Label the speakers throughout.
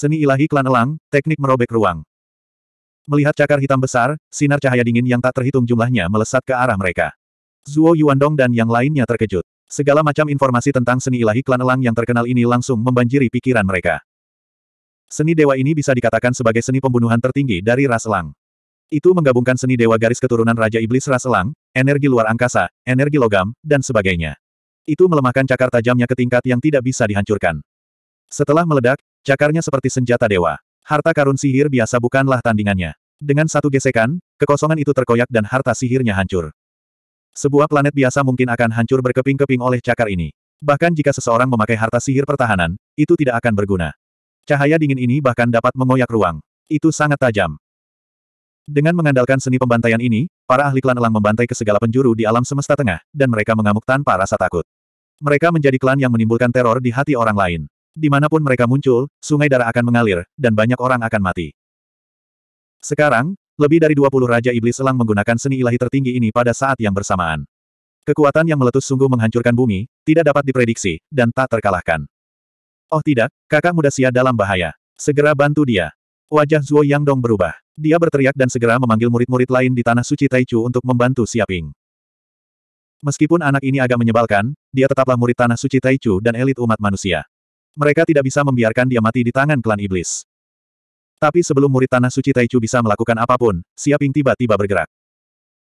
Speaker 1: Seni ilahi klan elang, teknik merobek ruang. Melihat cakar hitam besar, sinar cahaya dingin yang tak terhitung jumlahnya melesat ke arah mereka. Zuo Yuandong dan yang lainnya terkejut. Segala macam informasi tentang seni ilahi klan elang yang terkenal ini langsung membanjiri pikiran mereka. Seni dewa ini bisa dikatakan sebagai seni pembunuhan tertinggi dari ras elang. Itu menggabungkan seni dewa garis keturunan Raja Iblis ras elang, energi luar angkasa, energi logam, dan sebagainya. Itu melemahkan cakar tajamnya ke tingkat yang tidak bisa dihancurkan. Setelah meledak, cakarnya seperti senjata dewa. Harta karun sihir biasa bukanlah tandingannya. Dengan satu gesekan, kekosongan itu terkoyak dan harta sihirnya hancur. Sebuah planet biasa mungkin akan hancur berkeping-keping oleh cakar ini. Bahkan jika seseorang memakai harta sihir pertahanan, itu tidak akan berguna. Cahaya dingin ini bahkan dapat mengoyak ruang. Itu sangat tajam. Dengan mengandalkan seni pembantaian ini, para ahli klan elang membantai ke segala penjuru di alam semesta tengah, dan mereka mengamuk tanpa rasa takut. Mereka menjadi klan yang menimbulkan teror di hati orang lain. Dimanapun mereka muncul, sungai darah akan mengalir, dan banyak orang akan mati. Sekarang, lebih dari 20 Raja Iblis Selang menggunakan seni ilahi tertinggi ini pada saat yang bersamaan. Kekuatan yang meletus sungguh menghancurkan bumi, tidak dapat diprediksi, dan tak terkalahkan. Oh tidak, kakak muda sia dalam bahaya. Segera bantu dia. Wajah Zuo Yang Dong berubah. Dia berteriak dan segera memanggil murid-murid lain di Tanah Suci Taichu untuk membantu Siaping. Meskipun anak ini agak menyebalkan, dia tetaplah murid Tanah Suci Taichu dan elit umat manusia. Mereka tidak bisa membiarkan dia mati di tangan klan iblis. Tapi sebelum murid Tanah Suci Taichu bisa melakukan apapun, Siaping tiba-tiba bergerak.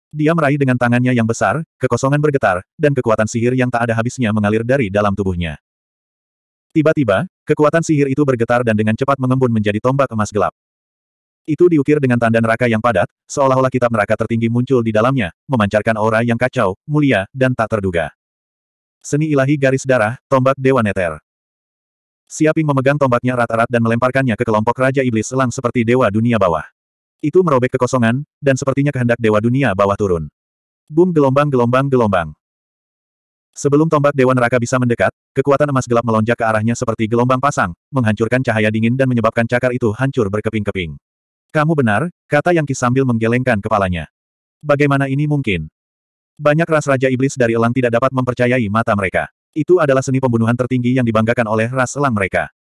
Speaker 1: Dia meraih dengan tangannya yang besar, kekosongan bergetar, dan kekuatan sihir yang tak ada habisnya mengalir dari dalam tubuhnya. Tiba-tiba, kekuatan sihir itu bergetar dan dengan cepat mengembun menjadi tombak emas gelap. Itu diukir dengan tanda neraka yang padat, seolah-olah kitab neraka tertinggi muncul di dalamnya, memancarkan aura yang kacau, mulia, dan tak terduga. Seni ilahi garis darah, tombak Dewa Neter. Siaping memegang tombaknya rata-rat dan melemparkannya ke kelompok Raja Iblis Elang seperti Dewa Dunia Bawah. Itu merobek kekosongan, dan sepertinya kehendak Dewa Dunia Bawah turun. Boom gelombang-gelombang-gelombang. Sebelum tombak Dewa Neraka bisa mendekat, kekuatan emas gelap melonjak ke arahnya seperti gelombang pasang, menghancurkan cahaya dingin dan menyebabkan cakar itu hancur berkeping-keping. Kamu benar, kata Yang Yangki sambil menggelengkan kepalanya. Bagaimana ini mungkin? Banyak ras Raja Iblis dari Elang tidak dapat mempercayai mata mereka. Itu adalah seni pembunuhan tertinggi yang dibanggakan oleh ras selang mereka.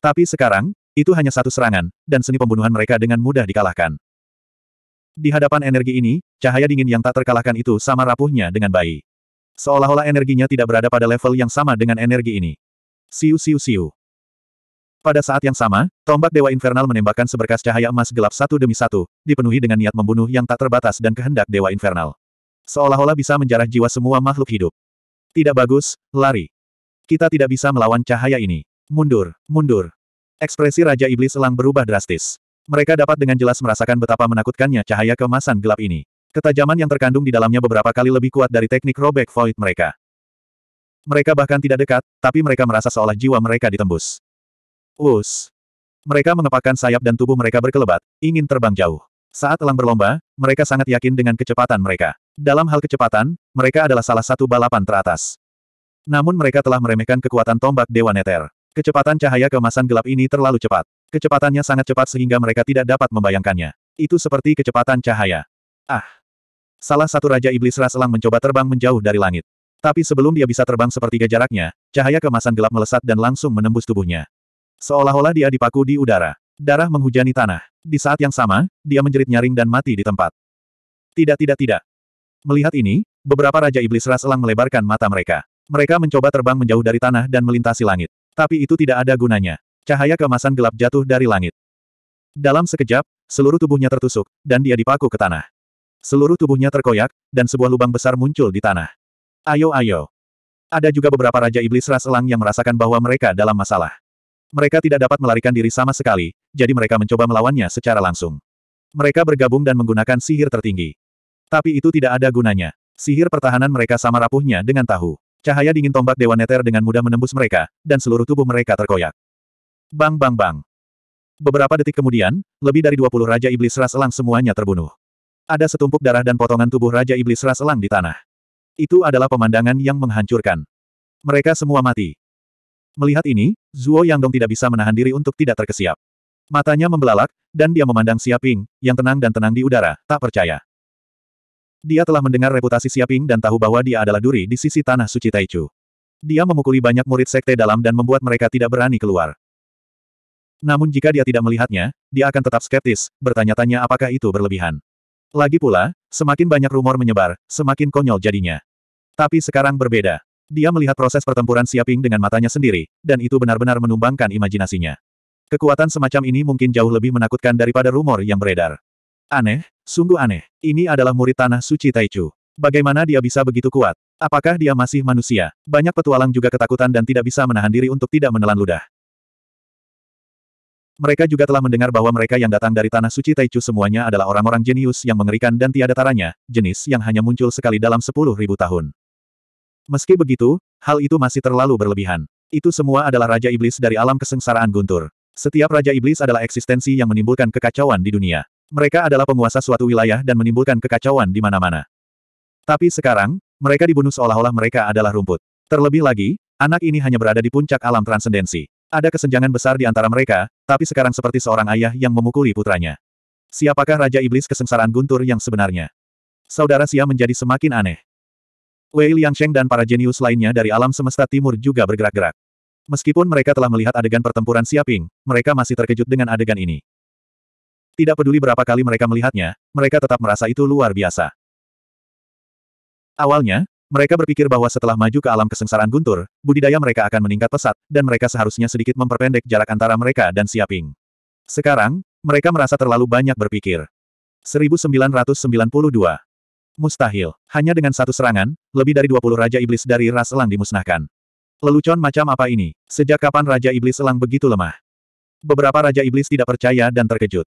Speaker 1: Tapi sekarang, itu hanya satu serangan, dan seni pembunuhan mereka dengan mudah dikalahkan. Di hadapan energi ini, cahaya dingin yang tak terkalahkan itu sama rapuhnya dengan bayi. Seolah-olah energinya tidak berada pada level yang sama dengan energi ini. Siu siu siu. Pada saat yang sama, tombak Dewa Infernal menembakkan seberkas cahaya emas gelap satu demi satu, dipenuhi dengan niat membunuh yang tak terbatas dan kehendak Dewa Infernal. Seolah-olah bisa menjarah jiwa semua makhluk hidup. Tidak bagus, lari. Kita tidak bisa melawan cahaya ini. Mundur, mundur. Ekspresi Raja Iblis Elang berubah drastis. Mereka dapat dengan jelas merasakan betapa menakutkannya cahaya kemasan gelap ini. Ketajaman yang terkandung di dalamnya beberapa kali lebih kuat dari teknik robek void mereka. Mereka bahkan tidak dekat, tapi mereka merasa seolah jiwa mereka ditembus. Us. Mereka mengepakkan sayap dan tubuh mereka berkelebat, ingin terbang jauh. Saat elang berlomba, mereka sangat yakin dengan kecepatan mereka. Dalam hal kecepatan, mereka adalah salah satu balapan teratas. Namun mereka telah meremehkan kekuatan tombak Dewa Neter. Kecepatan cahaya kemasan gelap ini terlalu cepat. Kecepatannya sangat cepat sehingga mereka tidak dapat membayangkannya. Itu seperti kecepatan cahaya. Ah! Salah satu Raja Iblis Ras Elang mencoba terbang menjauh dari langit. Tapi sebelum dia bisa terbang sepertiga jaraknya, cahaya kemasan gelap melesat dan langsung menembus tubuhnya. Seolah-olah dia dipaku di udara. Darah menghujani tanah. Di saat yang sama, dia menjerit nyaring dan mati di tempat. Tidak tidak tidak, Melihat ini, beberapa Raja Iblis Ras Elang melebarkan mata mereka. Mereka mencoba terbang menjauh dari tanah dan melintasi langit. Tapi itu tidak ada gunanya. Cahaya kemasan gelap jatuh dari langit. Dalam sekejap, seluruh tubuhnya tertusuk, dan dia dipaku ke tanah. Seluruh tubuhnya terkoyak, dan sebuah lubang besar muncul di tanah. Ayo ayo. Ada juga beberapa Raja Iblis Ras Elang yang merasakan bahwa mereka dalam masalah. Mereka tidak dapat melarikan diri sama sekali, jadi mereka mencoba melawannya secara langsung. Mereka bergabung dan menggunakan sihir tertinggi. Tapi itu tidak ada gunanya. Sihir pertahanan mereka sama rapuhnya dengan tahu. Cahaya dingin tombak Dewa Neter dengan mudah menembus mereka, dan seluruh tubuh mereka terkoyak. Bang bang bang. Beberapa detik kemudian, lebih dari 20 Raja Iblis Ras Elang semuanya terbunuh. Ada setumpuk darah dan potongan tubuh Raja Iblis Ras Elang di tanah. Itu adalah pemandangan yang menghancurkan. Mereka semua mati. Melihat ini, Zuo Yangdong tidak bisa menahan diri untuk tidak terkesiap. Matanya membelalak, dan dia memandang Xia Ping, yang tenang dan tenang di udara, tak percaya. Dia telah mendengar reputasi Siaping dan tahu bahwa dia adalah duri di sisi tanah suci Taichu. Dia memukuli banyak murid sekte dalam dan membuat mereka tidak berani keluar. Namun jika dia tidak melihatnya, dia akan tetap skeptis, bertanya-tanya apakah itu berlebihan. Lagi pula, semakin banyak rumor menyebar, semakin konyol jadinya. Tapi sekarang berbeda. Dia melihat proses pertempuran Siaping dengan matanya sendiri, dan itu benar-benar menumbangkan imajinasinya. Kekuatan semacam ini mungkin jauh lebih menakutkan daripada rumor yang beredar. Aneh, sungguh aneh. Ini adalah murid tanah suci Taichu. Bagaimana dia bisa begitu kuat? Apakah dia masih manusia? Banyak petualang juga ketakutan dan tidak bisa menahan diri untuk tidak menelan ludah. Mereka juga telah mendengar bahwa mereka yang datang dari tanah suci Taichu semuanya adalah orang-orang jenius yang mengerikan dan tiada taranya, jenis yang hanya muncul sekali dalam sepuluh ribu tahun. Meski begitu, hal itu masih terlalu berlebihan. Itu semua adalah Raja Iblis dari alam kesengsaraan guntur. Setiap Raja Iblis adalah eksistensi yang menimbulkan kekacauan di dunia. Mereka adalah penguasa suatu wilayah dan menimbulkan kekacauan di mana-mana. Tapi sekarang, mereka dibunuh seolah-olah mereka adalah rumput. Terlebih lagi, anak ini hanya berada di puncak alam transendensi. Ada kesenjangan besar di antara mereka, tapi sekarang seperti seorang ayah yang memukuli putranya. Siapakah Raja Iblis kesengsaraan guntur yang sebenarnya? Saudara Xia menjadi semakin aneh. Wei Liangsheng dan para jenius lainnya dari alam semesta timur juga bergerak-gerak. Meskipun mereka telah melihat adegan pertempuran Ping, mereka masih terkejut dengan adegan ini. Tidak peduli berapa kali mereka melihatnya, mereka tetap merasa itu luar biasa. Awalnya, mereka berpikir bahwa setelah maju ke alam kesengsaraan guntur, budidaya mereka akan meningkat pesat, dan mereka seharusnya sedikit memperpendek jarak antara mereka dan Siaping. Sekarang, mereka merasa terlalu banyak berpikir. 1992. Mustahil. Hanya dengan satu serangan, lebih dari 20 Raja Iblis dari ras elang dimusnahkan. Lelucon macam apa ini? Sejak kapan Raja Iblis elang begitu lemah? Beberapa Raja Iblis tidak percaya dan terkejut.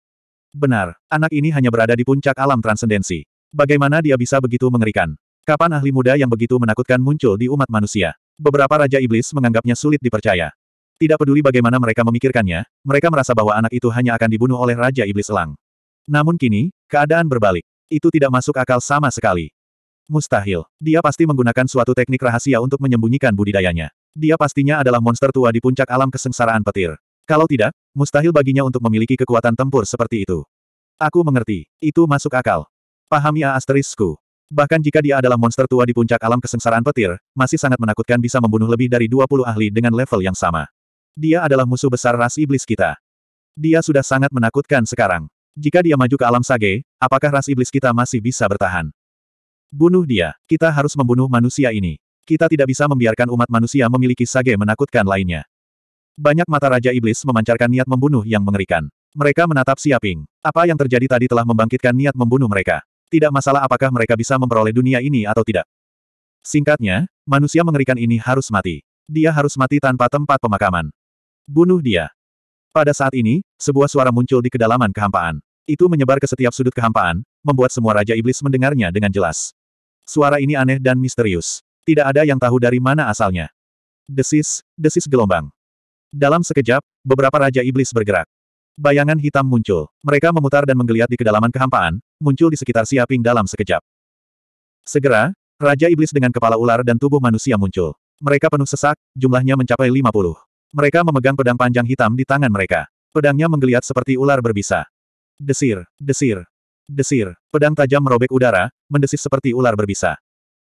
Speaker 1: Benar, anak ini hanya berada di puncak alam transendensi. Bagaimana dia bisa begitu mengerikan? Kapan ahli muda yang begitu menakutkan muncul di umat manusia? Beberapa raja iblis menganggapnya sulit dipercaya. Tidak peduli bagaimana mereka memikirkannya, mereka merasa bahwa anak itu hanya akan dibunuh oleh Raja Iblis Elang. Namun kini, keadaan berbalik. Itu tidak masuk akal sama sekali. Mustahil. Dia pasti menggunakan suatu teknik rahasia untuk menyembunyikan budidayanya. Dia pastinya adalah monster tua di puncak alam kesengsaraan petir. Kalau tidak, mustahil baginya untuk memiliki kekuatan tempur seperti itu. Aku mengerti, itu masuk akal. Pahami A asterisku. Bahkan jika dia adalah monster tua di puncak alam kesengsaraan petir, masih sangat menakutkan bisa membunuh lebih dari 20 ahli dengan level yang sama. Dia adalah musuh besar ras iblis kita. Dia sudah sangat menakutkan sekarang. Jika dia maju ke alam sage, apakah ras iblis kita masih bisa bertahan? Bunuh dia, kita harus membunuh manusia ini. Kita tidak bisa membiarkan umat manusia memiliki sage menakutkan lainnya. Banyak mata Raja Iblis memancarkan niat membunuh yang mengerikan. Mereka menatap Siaping. Apa yang terjadi tadi telah membangkitkan niat membunuh mereka. Tidak masalah apakah mereka bisa memperoleh dunia ini atau tidak. Singkatnya, manusia mengerikan ini harus mati. Dia harus mati tanpa tempat pemakaman. Bunuh dia. Pada saat ini, sebuah suara muncul di kedalaman kehampaan. Itu menyebar ke setiap sudut kehampaan, membuat semua Raja Iblis mendengarnya dengan jelas. Suara ini aneh dan misterius. Tidak ada yang tahu dari mana asalnya. Desis, desis gelombang. Dalam sekejap, beberapa Raja Iblis bergerak. Bayangan hitam muncul. Mereka memutar dan menggeliat di kedalaman kehampaan, muncul di sekitar Siaping dalam sekejap. Segera, Raja Iblis dengan kepala ular dan tubuh manusia muncul. Mereka penuh sesak, jumlahnya mencapai 50. Mereka memegang pedang panjang hitam di tangan mereka. Pedangnya menggeliat seperti ular berbisa. Desir, desir, desir. Pedang tajam merobek udara, mendesis seperti ular berbisa.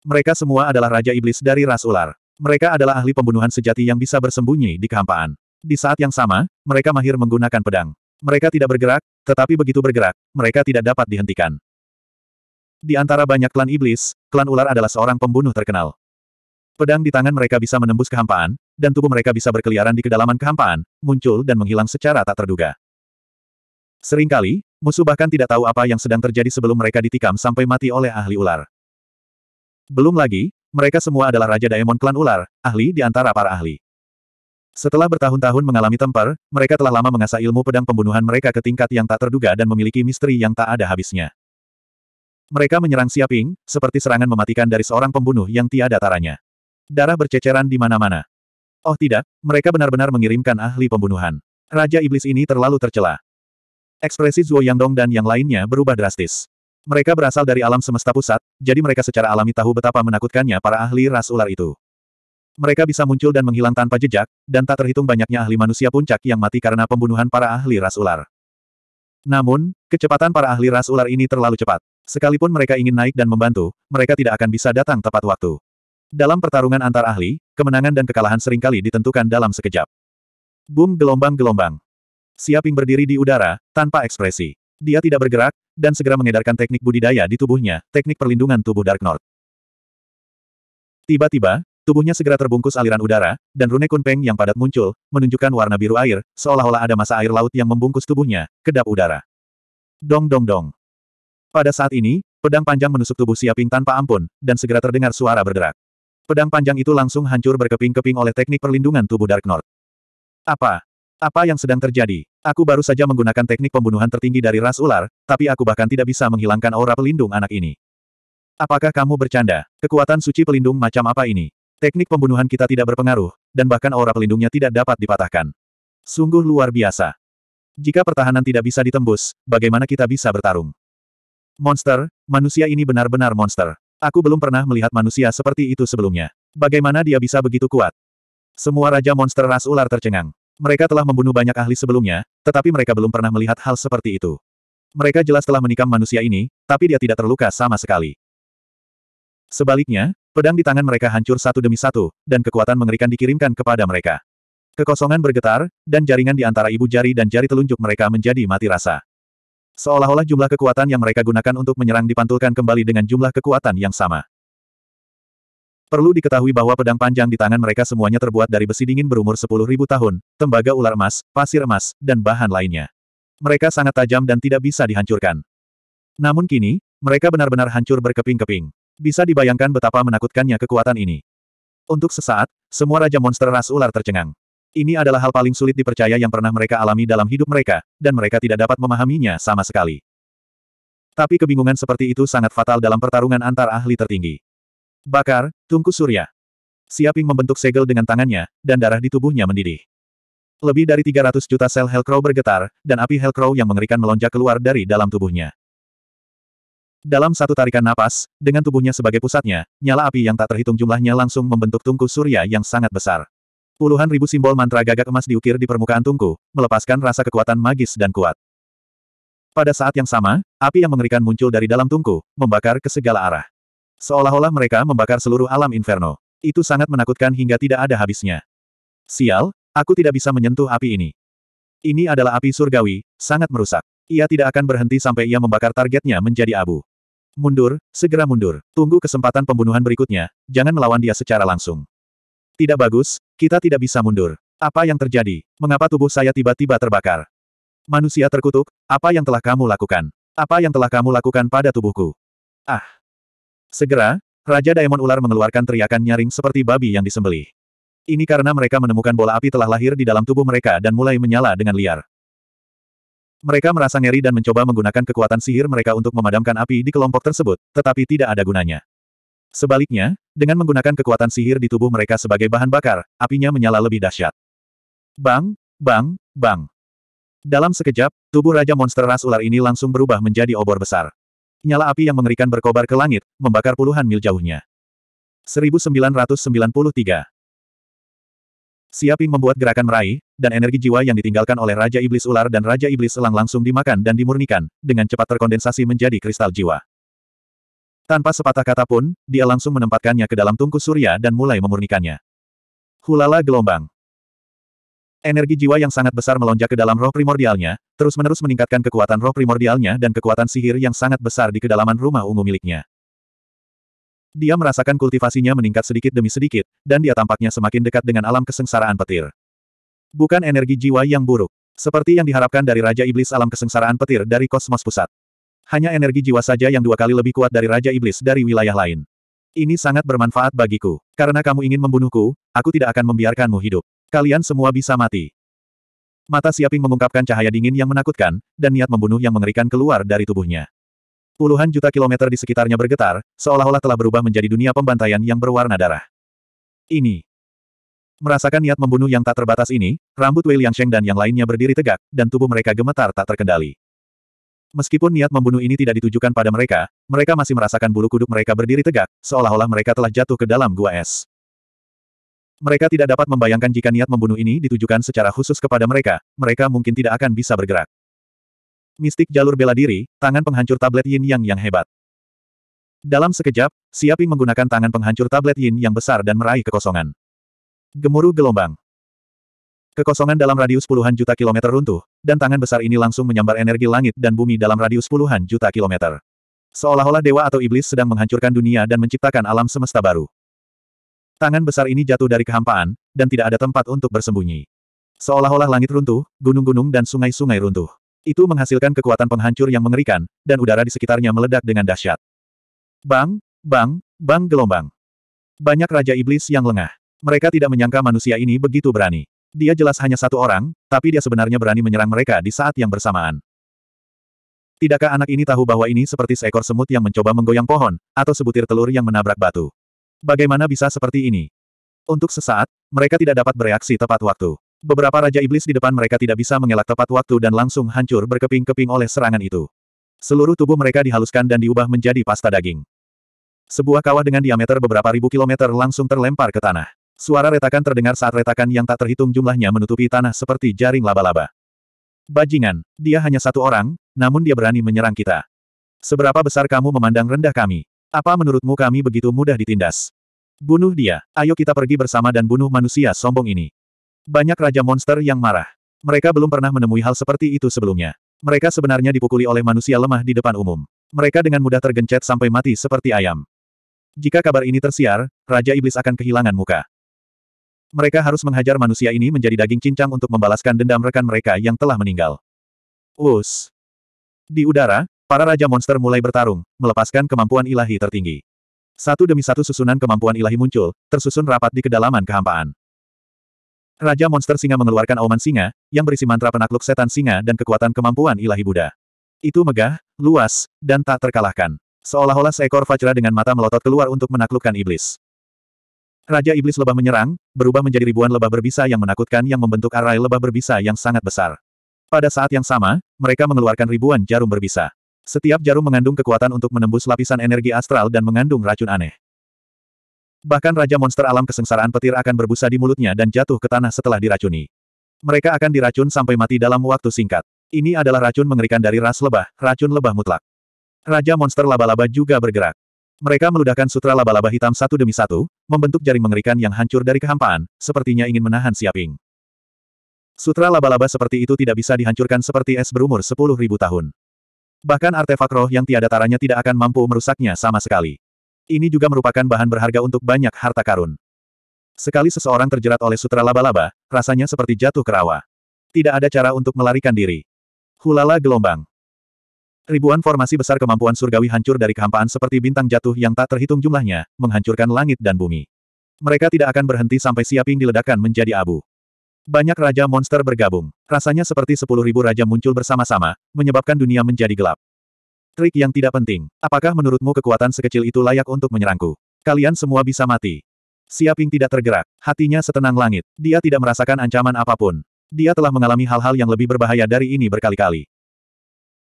Speaker 1: Mereka semua adalah Raja Iblis dari ras ular. Mereka adalah ahli pembunuhan sejati yang bisa bersembunyi di kehampaan. Di saat yang sama, mereka mahir menggunakan pedang. Mereka tidak bergerak, tetapi begitu bergerak, mereka tidak dapat dihentikan. Di antara banyak klan iblis, klan ular adalah seorang pembunuh terkenal. Pedang di tangan mereka bisa menembus kehampaan, dan tubuh mereka bisa berkeliaran di kedalaman kehampaan, muncul dan menghilang secara tak terduga. Seringkali, musuh bahkan tidak tahu apa yang sedang terjadi sebelum mereka ditikam sampai mati oleh ahli ular. Belum lagi, mereka semua adalah Raja Daemon Klan Ular, ahli di antara para ahli. Setelah bertahun-tahun mengalami temper, mereka telah lama mengasah ilmu pedang pembunuhan mereka ke tingkat yang tak terduga dan memiliki misteri yang tak ada habisnya. Mereka menyerang Siaping, seperti serangan mematikan dari seorang pembunuh yang tiada taranya. Darah berceceran di mana-mana. Oh tidak, mereka benar-benar mengirimkan ahli pembunuhan. Raja Iblis ini terlalu tercela. Ekspresi Zhuo Yangdong dan yang lainnya berubah drastis. Mereka berasal dari alam semesta pusat, jadi mereka secara alami tahu betapa menakutkannya para ahli ras ular itu. Mereka bisa muncul dan menghilang tanpa jejak, dan tak terhitung banyaknya ahli manusia puncak yang mati karena pembunuhan para ahli ras ular. Namun, kecepatan para ahli ras ular ini terlalu cepat. Sekalipun mereka ingin naik dan membantu, mereka tidak akan bisa datang tepat waktu. Dalam pertarungan antar ahli, kemenangan dan kekalahan seringkali ditentukan dalam sekejap. Boom gelombang-gelombang. Siaping berdiri di udara, tanpa ekspresi. Dia tidak bergerak, dan segera mengedarkan teknik budidaya di tubuhnya, teknik perlindungan tubuh Dark North. Tiba-tiba, tubuhnya segera terbungkus aliran udara, dan rune kunpeng yang padat muncul, menunjukkan warna biru air, seolah-olah ada masa air laut yang membungkus tubuhnya, kedap udara. Dong dong dong. Pada saat ini, pedang panjang menusuk tubuh Siaping tanpa ampun, dan segera terdengar suara berderak. Pedang panjang itu langsung hancur berkeping-keping oleh teknik perlindungan tubuh Dark North. Apa? Apa yang sedang terjadi? Aku baru saja menggunakan teknik pembunuhan tertinggi dari ras ular, tapi aku bahkan tidak bisa menghilangkan aura pelindung anak ini. Apakah kamu bercanda? Kekuatan suci pelindung macam apa ini? Teknik pembunuhan kita tidak berpengaruh, dan bahkan aura pelindungnya tidak dapat dipatahkan. Sungguh luar biasa. Jika pertahanan tidak bisa ditembus, bagaimana kita bisa bertarung? Monster, manusia ini benar-benar monster. Aku belum pernah melihat manusia seperti itu sebelumnya. Bagaimana dia bisa begitu kuat? Semua raja monster ras ular tercengang. Mereka telah membunuh banyak ahli sebelumnya, tetapi mereka belum pernah melihat hal seperti itu. Mereka jelas telah menikam manusia ini, tapi dia tidak terluka sama sekali. Sebaliknya, pedang di tangan mereka hancur satu demi satu, dan kekuatan mengerikan dikirimkan kepada mereka. Kekosongan bergetar, dan jaringan di antara ibu jari dan jari telunjuk mereka menjadi mati rasa. Seolah-olah jumlah kekuatan yang mereka gunakan untuk menyerang dipantulkan kembali dengan jumlah kekuatan yang sama. Perlu diketahui bahwa pedang panjang di tangan mereka semuanya terbuat dari besi dingin berumur 10.000 tahun, tembaga ular emas, pasir emas, dan bahan lainnya. Mereka sangat tajam dan tidak bisa dihancurkan. Namun kini, mereka benar-benar hancur berkeping-keping. Bisa dibayangkan betapa menakutkannya kekuatan ini. Untuk sesaat, semua raja monster ras ular tercengang. Ini adalah hal paling sulit dipercaya yang pernah mereka alami dalam hidup mereka, dan mereka tidak dapat memahaminya sama sekali. Tapi kebingungan seperti itu sangat fatal dalam pertarungan antar ahli tertinggi. Bakar, tungku surya. Siaping membentuk segel dengan tangannya, dan darah di tubuhnya mendidih. Lebih dari 300 juta sel Hellcrow bergetar, dan api Hellcrow yang mengerikan melonjak keluar dari dalam tubuhnya. Dalam satu tarikan napas, dengan tubuhnya sebagai pusatnya, nyala api yang tak terhitung jumlahnya langsung membentuk tungku surya yang sangat besar. Puluhan ribu simbol mantra gagak emas diukir di permukaan tungku, melepaskan rasa kekuatan magis dan kuat. Pada saat yang sama, api yang mengerikan muncul dari dalam tungku, membakar ke segala arah. Seolah-olah mereka membakar seluruh alam inferno. Itu sangat menakutkan hingga tidak ada habisnya. Sial, aku tidak bisa menyentuh api ini. Ini adalah api surgawi, sangat merusak. Ia tidak akan berhenti sampai ia membakar targetnya menjadi abu. Mundur, segera mundur. Tunggu kesempatan pembunuhan berikutnya, jangan melawan dia secara langsung. Tidak bagus, kita tidak bisa mundur. Apa yang terjadi? Mengapa tubuh saya tiba-tiba terbakar? Manusia terkutuk, apa yang telah kamu lakukan? Apa yang telah kamu lakukan pada tubuhku? Ah! Segera, Raja Daemon Ular mengeluarkan teriakan nyaring seperti babi yang disembelih. Ini karena mereka menemukan bola api telah lahir di dalam tubuh mereka dan mulai menyala dengan liar. Mereka merasa ngeri dan mencoba menggunakan kekuatan sihir mereka untuk memadamkan api di kelompok tersebut, tetapi tidak ada gunanya. Sebaliknya, dengan menggunakan kekuatan sihir di tubuh mereka sebagai bahan bakar, apinya menyala lebih dahsyat. Bang, bang, bang. Dalam sekejap, tubuh Raja Monster Ras Ular ini langsung berubah menjadi obor besar nyala api yang mengerikan berkobar ke langit, membakar puluhan mil jauhnya. 1993 Siaping membuat gerakan meraih, dan energi jiwa yang ditinggalkan oleh Raja Iblis Ular dan Raja Iblis Elang langsung dimakan dan dimurnikan, dengan cepat terkondensasi menjadi kristal jiwa. Tanpa sepatah kata pun, dia langsung menempatkannya ke dalam tungku surya dan mulai memurnikannya. Hulala gelombang. Energi jiwa yang sangat besar melonjak ke dalam roh primordialnya, terus-menerus meningkatkan kekuatan roh primordialnya dan kekuatan sihir yang sangat besar di kedalaman rumah ungu miliknya. Dia merasakan kultivasinya meningkat sedikit demi sedikit, dan dia tampaknya semakin dekat dengan alam kesengsaraan petir. Bukan energi jiwa yang buruk. Seperti yang diharapkan dari Raja Iblis alam kesengsaraan petir dari kosmos pusat. Hanya energi jiwa saja yang dua kali lebih kuat dari Raja Iblis dari wilayah lain. Ini sangat bermanfaat bagiku. Karena kamu ingin membunuhku, aku tidak akan membiarkanmu hidup. Kalian semua bisa mati. Mata Siaping mengungkapkan cahaya dingin yang menakutkan, dan niat membunuh yang mengerikan keluar dari tubuhnya. Puluhan juta kilometer di sekitarnya bergetar, seolah-olah telah berubah menjadi dunia pembantaian yang berwarna darah. Ini. Merasakan niat membunuh yang tak terbatas ini, rambut Wei Liang Sheng dan yang lainnya berdiri tegak, dan tubuh mereka gemetar tak terkendali. Meskipun niat membunuh ini tidak ditujukan pada mereka, mereka masih merasakan bulu kuduk mereka berdiri tegak, seolah-olah mereka telah jatuh ke dalam gua es. Mereka tidak dapat membayangkan jika niat membunuh ini ditujukan secara khusus kepada mereka, mereka mungkin tidak akan bisa bergerak. Mistik jalur bela diri, tangan penghancur tablet yin yang yang hebat. Dalam sekejap, Siapi menggunakan tangan penghancur tablet yin yang besar dan meraih kekosongan. Gemuruh gelombang. Kekosongan dalam radius puluhan juta kilometer runtuh, dan tangan besar ini langsung menyambar energi langit dan bumi dalam radius puluhan juta kilometer. Seolah-olah dewa atau iblis sedang menghancurkan dunia dan menciptakan alam semesta baru. Tangan besar ini jatuh dari kehampaan, dan tidak ada tempat untuk bersembunyi. Seolah-olah langit runtuh, gunung-gunung dan sungai-sungai runtuh. Itu menghasilkan kekuatan penghancur yang mengerikan, dan udara di sekitarnya meledak dengan dahsyat. Bang, bang, bang gelombang. Banyak Raja Iblis yang lengah. Mereka tidak menyangka manusia ini begitu berani. Dia jelas hanya satu orang, tapi dia sebenarnya berani menyerang mereka di saat yang bersamaan. Tidakkah anak ini tahu bahwa ini seperti seekor semut yang mencoba menggoyang pohon, atau sebutir telur yang menabrak batu? Bagaimana bisa seperti ini? Untuk sesaat, mereka tidak dapat bereaksi tepat waktu. Beberapa Raja Iblis di depan mereka tidak bisa mengelak tepat waktu dan langsung hancur berkeping-keping oleh serangan itu. Seluruh tubuh mereka dihaluskan dan diubah menjadi pasta daging. Sebuah kawah dengan diameter beberapa ribu kilometer langsung terlempar ke tanah. Suara retakan terdengar saat retakan yang tak terhitung jumlahnya menutupi tanah seperti jaring laba-laba. Bajingan, dia hanya satu orang, namun dia berani menyerang kita. Seberapa besar kamu memandang rendah kami? Apa menurutmu kami begitu mudah ditindas? Bunuh dia, ayo kita pergi bersama dan bunuh manusia sombong ini. Banyak raja monster yang marah. Mereka belum pernah menemui hal seperti itu sebelumnya. Mereka sebenarnya dipukuli oleh manusia lemah di depan umum. Mereka dengan mudah tergencet sampai mati seperti ayam. Jika kabar ini tersiar, Raja Iblis akan kehilangan muka. Mereka harus menghajar manusia ini menjadi daging cincang untuk membalaskan dendam rekan mereka yang telah meninggal. Us. Di udara, Para Raja Monster mulai bertarung, melepaskan kemampuan ilahi tertinggi. Satu demi satu susunan kemampuan ilahi muncul, tersusun rapat di kedalaman kehampaan. Raja Monster Singa mengeluarkan auman singa, yang berisi mantra penakluk setan singa dan kekuatan kemampuan ilahi Buddha. Itu megah, luas, dan tak terkalahkan. Seolah-olah seekor Vajra dengan mata melotot keluar untuk menaklukkan iblis. Raja Iblis lebah menyerang, berubah menjadi ribuan lebah berbisa yang menakutkan yang membentuk arai lebah berbisa yang sangat besar. Pada saat yang sama, mereka mengeluarkan ribuan jarum berbisa. Setiap jarum mengandung kekuatan untuk menembus lapisan energi astral dan mengandung racun aneh. Bahkan Raja Monster Alam Kesengsaraan Petir akan berbusa di mulutnya dan jatuh ke tanah setelah diracuni. Mereka akan diracun sampai mati dalam waktu singkat. Ini adalah racun mengerikan dari ras lebah, racun lebah mutlak. Raja Monster Laba-Laba juga bergerak. Mereka meludahkan sutra laba-laba hitam satu demi satu, membentuk jaring mengerikan yang hancur dari kehampaan, sepertinya ingin menahan Siaping. Sutra laba-laba seperti itu tidak bisa dihancurkan seperti es berumur sepuluh ribu tahun. Bahkan artefak roh yang tiada taranya tidak akan mampu merusaknya sama sekali. Ini juga merupakan bahan berharga untuk banyak harta karun. Sekali seseorang terjerat oleh sutra laba-laba, rasanya seperti jatuh ke rawa. Tidak ada cara untuk melarikan diri. Hulala gelombang. Ribuan formasi besar kemampuan surgawi hancur dari kehampaan seperti bintang jatuh yang tak terhitung jumlahnya, menghancurkan langit dan bumi. Mereka tidak akan berhenti sampai Siaping diledakkan menjadi abu. Banyak raja monster bergabung. Rasanya seperti sepuluh ribu raja muncul bersama-sama, menyebabkan dunia menjadi gelap. Trik yang tidak penting. Apakah menurutmu kekuatan sekecil itu layak untuk menyerangku? Kalian semua bisa mati. Siaping tidak tergerak. Hatinya setenang langit. Dia tidak merasakan ancaman apapun. Dia telah mengalami hal-hal yang lebih berbahaya dari ini berkali-kali.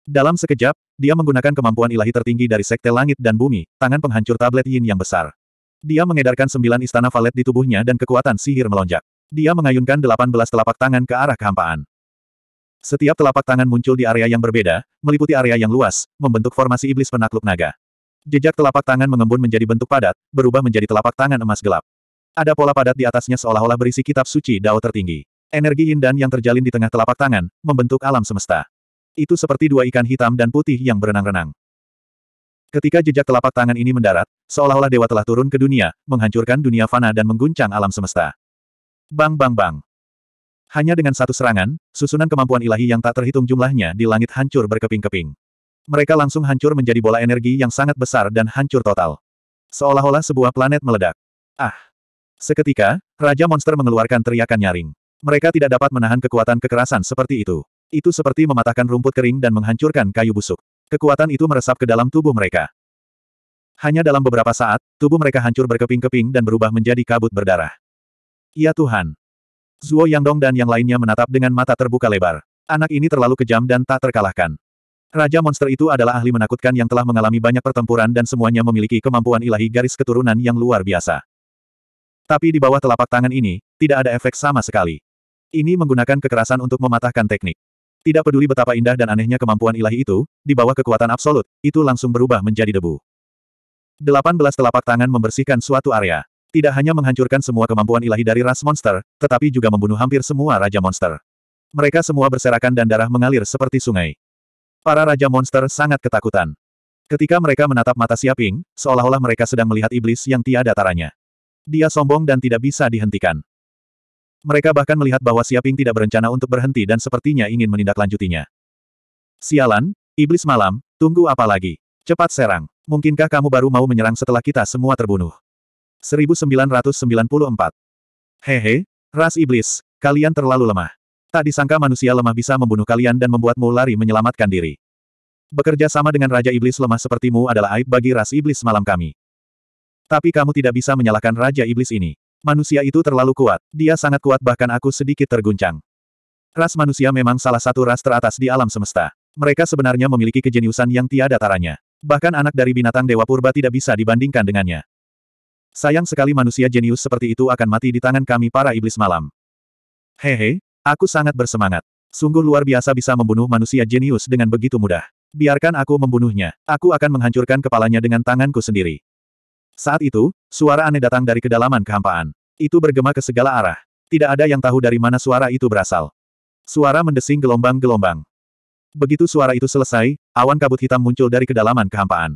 Speaker 1: Dalam sekejap, dia menggunakan kemampuan ilahi tertinggi dari sekte langit dan bumi, tangan penghancur tablet yin yang besar. Dia mengedarkan sembilan istana valet di tubuhnya dan kekuatan sihir melonjak. Dia mengayunkan 18 telapak tangan ke arah kehampaan. Setiap telapak tangan muncul di area yang berbeda, meliputi area yang luas, membentuk formasi iblis penakluk naga. Jejak telapak tangan mengembun menjadi bentuk padat, berubah menjadi telapak tangan emas gelap. Ada pola padat di atasnya seolah-olah berisi kitab suci Dao tertinggi. Energi indan yang terjalin di tengah telapak tangan, membentuk alam semesta. Itu seperti dua ikan hitam dan putih yang berenang-renang. Ketika jejak telapak tangan ini mendarat, seolah-olah dewa telah turun ke dunia, menghancurkan dunia fana dan mengguncang alam semesta. Bang bang bang. Hanya dengan satu serangan, susunan kemampuan ilahi yang tak terhitung jumlahnya di langit hancur berkeping-keping. Mereka langsung hancur menjadi bola energi yang sangat besar dan hancur total. Seolah-olah sebuah planet meledak. Ah! Seketika, Raja Monster mengeluarkan teriakan nyaring. Mereka tidak dapat menahan kekuatan kekerasan seperti itu. Itu seperti mematahkan rumput kering dan menghancurkan kayu busuk. Kekuatan itu meresap ke dalam tubuh mereka. Hanya dalam beberapa saat, tubuh mereka hancur berkeping-keping dan berubah menjadi kabut berdarah. Ya Tuhan. Zuo Yangdong dan yang lainnya menatap dengan mata terbuka lebar. Anak ini terlalu kejam dan tak terkalahkan. Raja monster itu adalah ahli menakutkan yang telah mengalami banyak pertempuran dan semuanya memiliki kemampuan ilahi garis keturunan yang luar biasa. Tapi di bawah telapak tangan ini, tidak ada efek sama sekali. Ini menggunakan kekerasan untuk mematahkan teknik. Tidak peduli betapa indah dan anehnya kemampuan ilahi itu, di bawah kekuatan absolut, itu langsung berubah menjadi debu. 18 telapak tangan membersihkan suatu area. Tidak hanya menghancurkan semua kemampuan ilahi dari ras monster, tetapi juga membunuh hampir semua raja monster. Mereka semua berserakan dan darah mengalir seperti sungai. Para raja monster sangat ketakutan. Ketika mereka menatap mata Siaping, seolah-olah mereka sedang melihat iblis yang tiada taranya. Dia sombong dan tidak bisa dihentikan. Mereka bahkan melihat bahwa Siaping tidak berencana untuk berhenti dan sepertinya ingin menindaklanjutinya. Sialan, iblis malam, tunggu apa lagi? Cepat serang. Mungkinkah kamu baru mau menyerang setelah kita semua terbunuh? 1994. Hehe, ras iblis, kalian terlalu lemah. Tak disangka manusia lemah bisa membunuh kalian dan membuatmu lari menyelamatkan diri. Bekerja sama dengan Raja Iblis lemah sepertimu adalah aib bagi ras iblis malam kami. Tapi kamu tidak bisa menyalahkan Raja Iblis ini. Manusia itu terlalu kuat, dia sangat kuat bahkan aku sedikit terguncang. Ras manusia memang salah satu ras teratas di alam semesta. Mereka sebenarnya memiliki kejeniusan yang tiada taranya. Bahkan anak dari binatang Dewa Purba tidak bisa dibandingkan dengannya. Sayang sekali manusia jenius seperti itu akan mati di tangan kami para iblis malam. Hehe, aku sangat bersemangat. Sungguh luar biasa bisa membunuh manusia jenius dengan begitu mudah. Biarkan aku membunuhnya, aku akan menghancurkan kepalanya dengan tanganku sendiri. Saat itu, suara aneh datang dari kedalaman kehampaan. Itu bergema ke segala arah. Tidak ada yang tahu dari mana suara itu berasal. Suara mendesing gelombang-gelombang. Begitu suara itu selesai, awan kabut hitam muncul dari kedalaman kehampaan.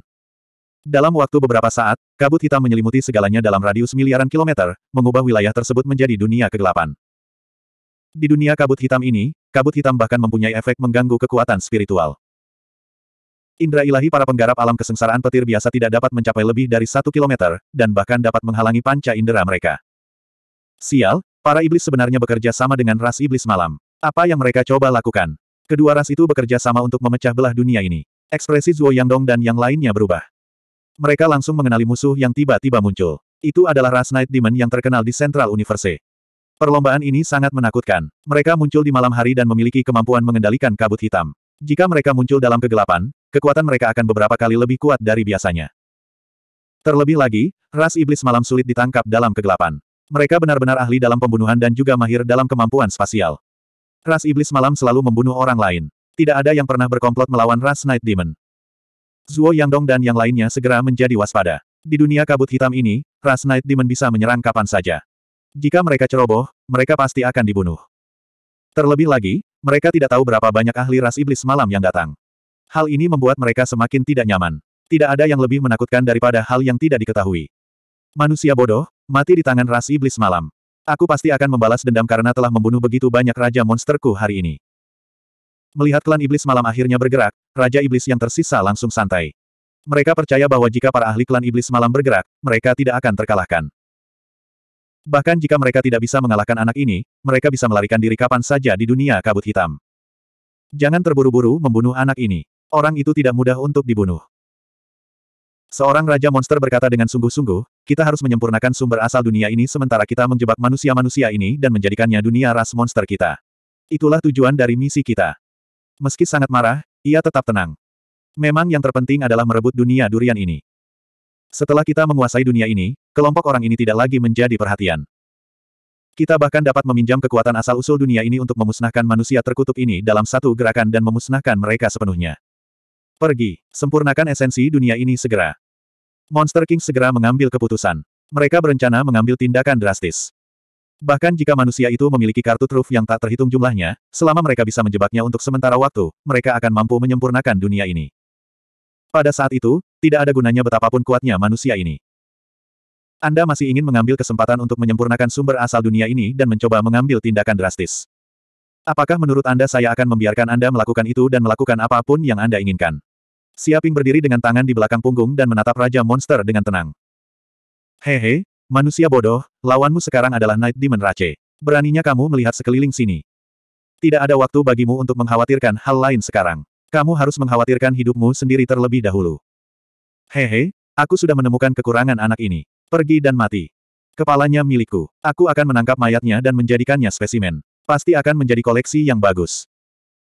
Speaker 1: Dalam waktu beberapa saat, kabut hitam menyelimuti segalanya dalam radius miliaran kilometer, mengubah wilayah tersebut menjadi dunia kegelapan. Di dunia kabut hitam ini, kabut hitam bahkan mempunyai efek mengganggu kekuatan spiritual. Indra ilahi para penggarap alam kesengsaraan petir biasa tidak dapat mencapai lebih dari satu kilometer, dan bahkan dapat menghalangi panca indera mereka. Sial, para iblis sebenarnya bekerja sama dengan ras iblis malam. Apa yang mereka coba lakukan? Kedua ras itu bekerja sama untuk memecah belah dunia ini. Ekspresi Zuo Yangdong dan yang lainnya berubah. Mereka langsung mengenali musuh yang tiba-tiba muncul. Itu adalah Ras Night Demon yang terkenal di Central Universe. Perlombaan ini sangat menakutkan. Mereka muncul di malam hari dan memiliki kemampuan mengendalikan kabut hitam. Jika mereka muncul dalam kegelapan, kekuatan mereka akan beberapa kali lebih kuat dari biasanya. Terlebih lagi, ras iblis malam sulit ditangkap dalam kegelapan. Mereka benar-benar ahli dalam pembunuhan dan juga mahir dalam kemampuan spasial. Ras iblis malam selalu membunuh orang lain. Tidak ada yang pernah berkomplot melawan ras Night Demon. Zuo Yangdong dan yang lainnya segera menjadi waspada. Di dunia kabut hitam ini, ras Night Demon bisa menyerang kapan saja. Jika mereka ceroboh, mereka pasti akan dibunuh. Terlebih lagi, mereka tidak tahu berapa banyak ahli ras iblis malam yang datang. Hal ini membuat mereka semakin tidak nyaman. Tidak ada yang lebih menakutkan daripada hal yang tidak diketahui. Manusia bodoh, mati di tangan ras iblis malam. Aku pasti akan membalas dendam karena telah membunuh begitu banyak raja monsterku hari ini. Melihat klan iblis malam akhirnya bergerak, Raja Iblis yang tersisa langsung santai. Mereka percaya bahwa jika para ahli klan iblis malam bergerak, mereka tidak akan terkalahkan. Bahkan jika mereka tidak bisa mengalahkan anak ini, mereka bisa melarikan diri kapan saja di dunia kabut hitam. Jangan terburu-buru membunuh anak ini. Orang itu tidak mudah untuk dibunuh. Seorang raja monster berkata dengan sungguh-sungguh, kita harus menyempurnakan sumber asal dunia ini sementara kita menjebak manusia-manusia ini dan menjadikannya dunia ras monster kita. Itulah tujuan dari misi kita. Meski sangat marah, ia tetap tenang. Memang yang terpenting adalah merebut dunia durian ini. Setelah kita menguasai dunia ini, kelompok orang ini tidak lagi menjadi perhatian. Kita bahkan dapat meminjam kekuatan asal-usul dunia ini untuk memusnahkan manusia terkutuk ini dalam satu gerakan dan memusnahkan mereka sepenuhnya. Pergi, sempurnakan esensi dunia ini segera. Monster King segera mengambil keputusan. Mereka berencana mengambil tindakan drastis. Bahkan jika manusia itu memiliki kartu truf yang tak terhitung jumlahnya, selama mereka bisa menjebaknya untuk sementara waktu, mereka akan mampu menyempurnakan dunia ini. Pada saat itu, tidak ada gunanya betapapun kuatnya manusia ini. Anda masih ingin mengambil kesempatan untuk menyempurnakan sumber asal dunia ini dan mencoba mengambil tindakan drastis. Apakah menurut Anda saya akan membiarkan Anda melakukan itu dan melakukan apapun yang Anda inginkan? Siaping berdiri dengan tangan di belakang punggung dan menatap Raja Monster dengan tenang. Hehe, Manusia bodoh, lawanmu sekarang adalah Night Demon Rache. Beraninya kamu melihat sekeliling sini. Tidak ada waktu bagimu untuk mengkhawatirkan hal lain sekarang. Kamu harus mengkhawatirkan hidupmu sendiri terlebih dahulu. Hehe, aku sudah menemukan kekurangan anak ini. Pergi dan mati. Kepalanya milikku. Aku akan menangkap mayatnya dan menjadikannya spesimen. Pasti akan menjadi koleksi yang bagus.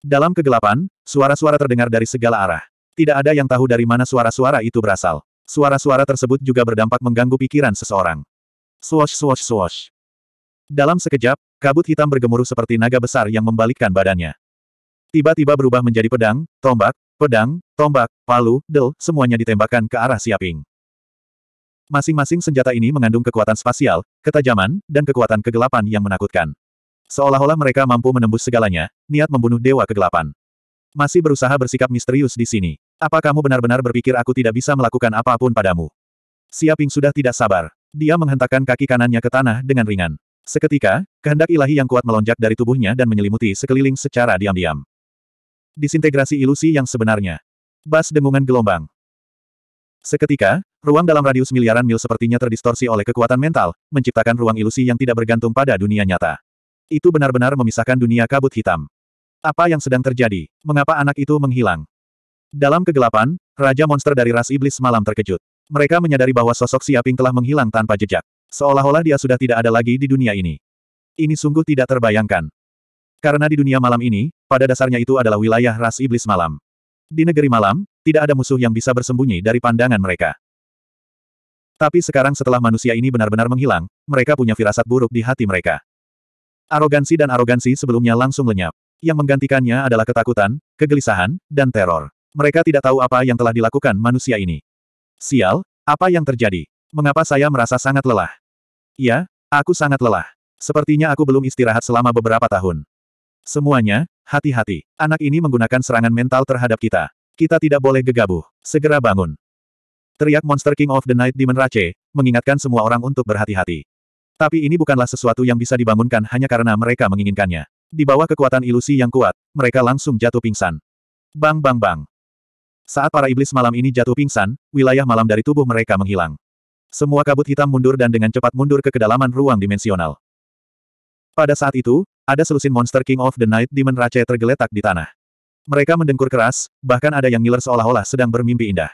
Speaker 1: Dalam kegelapan, suara-suara terdengar dari segala arah. Tidak ada yang tahu dari mana suara-suara itu berasal. Suara-suara tersebut juga berdampak mengganggu pikiran seseorang. Swash swash swash. Dalam sekejap, kabut hitam bergemuruh seperti naga besar yang membalikkan badannya. Tiba-tiba berubah menjadi pedang, tombak, pedang, tombak, palu, del, semuanya ditembakkan ke arah Siaping. Masing-masing senjata ini mengandung kekuatan spasial, ketajaman, dan kekuatan kegelapan yang menakutkan. Seolah-olah mereka mampu menembus segalanya, niat membunuh dewa kegelapan. Masih berusaha bersikap misterius di sini. Apa kamu benar-benar berpikir aku tidak bisa melakukan apapun padamu? Siaping sudah tidak sabar. Dia menghentakkan kaki kanannya ke tanah dengan ringan. Seketika, kehendak ilahi yang kuat melonjak dari tubuhnya dan menyelimuti sekeliling secara diam-diam. Disintegrasi ilusi yang sebenarnya. Bas dengungan gelombang. Seketika, ruang dalam radius miliaran mil sepertinya terdistorsi oleh kekuatan mental, menciptakan ruang ilusi yang tidak bergantung pada dunia nyata. Itu benar-benar memisahkan dunia kabut hitam. Apa yang sedang terjadi? Mengapa anak itu menghilang? Dalam kegelapan, Raja monster dari ras iblis malam terkejut. Mereka menyadari bahwa sosok Siaping telah menghilang tanpa jejak. Seolah-olah dia sudah tidak ada lagi di dunia ini. Ini sungguh tidak terbayangkan. Karena di dunia malam ini, pada dasarnya itu adalah wilayah ras iblis malam. Di negeri malam, tidak ada musuh yang bisa bersembunyi dari pandangan mereka. Tapi sekarang setelah manusia ini benar-benar menghilang, mereka punya firasat buruk di hati mereka. Arogansi dan arogansi sebelumnya langsung lenyap. Yang menggantikannya adalah ketakutan, kegelisahan, dan teror. Mereka tidak tahu apa yang telah dilakukan manusia ini. Sial, apa yang terjadi? Mengapa saya merasa sangat lelah? Ya, aku sangat lelah. Sepertinya aku belum istirahat selama beberapa tahun. Semuanya, hati-hati. Anak ini menggunakan serangan mental terhadap kita. Kita tidak boleh gegabah. Segera bangun. Teriak Monster King of the Night Demon Rache, mengingatkan semua orang untuk berhati-hati. Tapi ini bukanlah sesuatu yang bisa dibangunkan hanya karena mereka menginginkannya. Di bawah kekuatan ilusi yang kuat, mereka langsung jatuh pingsan. Bang bang bang. Saat para iblis malam ini jatuh pingsan, wilayah malam dari tubuh mereka menghilang. Semua kabut hitam mundur dan dengan cepat mundur ke kedalaman ruang dimensional. Pada saat itu, ada selusin monster King of the Night Demon Rache tergeletak di tanah. Mereka mendengkur keras, bahkan ada yang ngiler seolah-olah sedang bermimpi indah.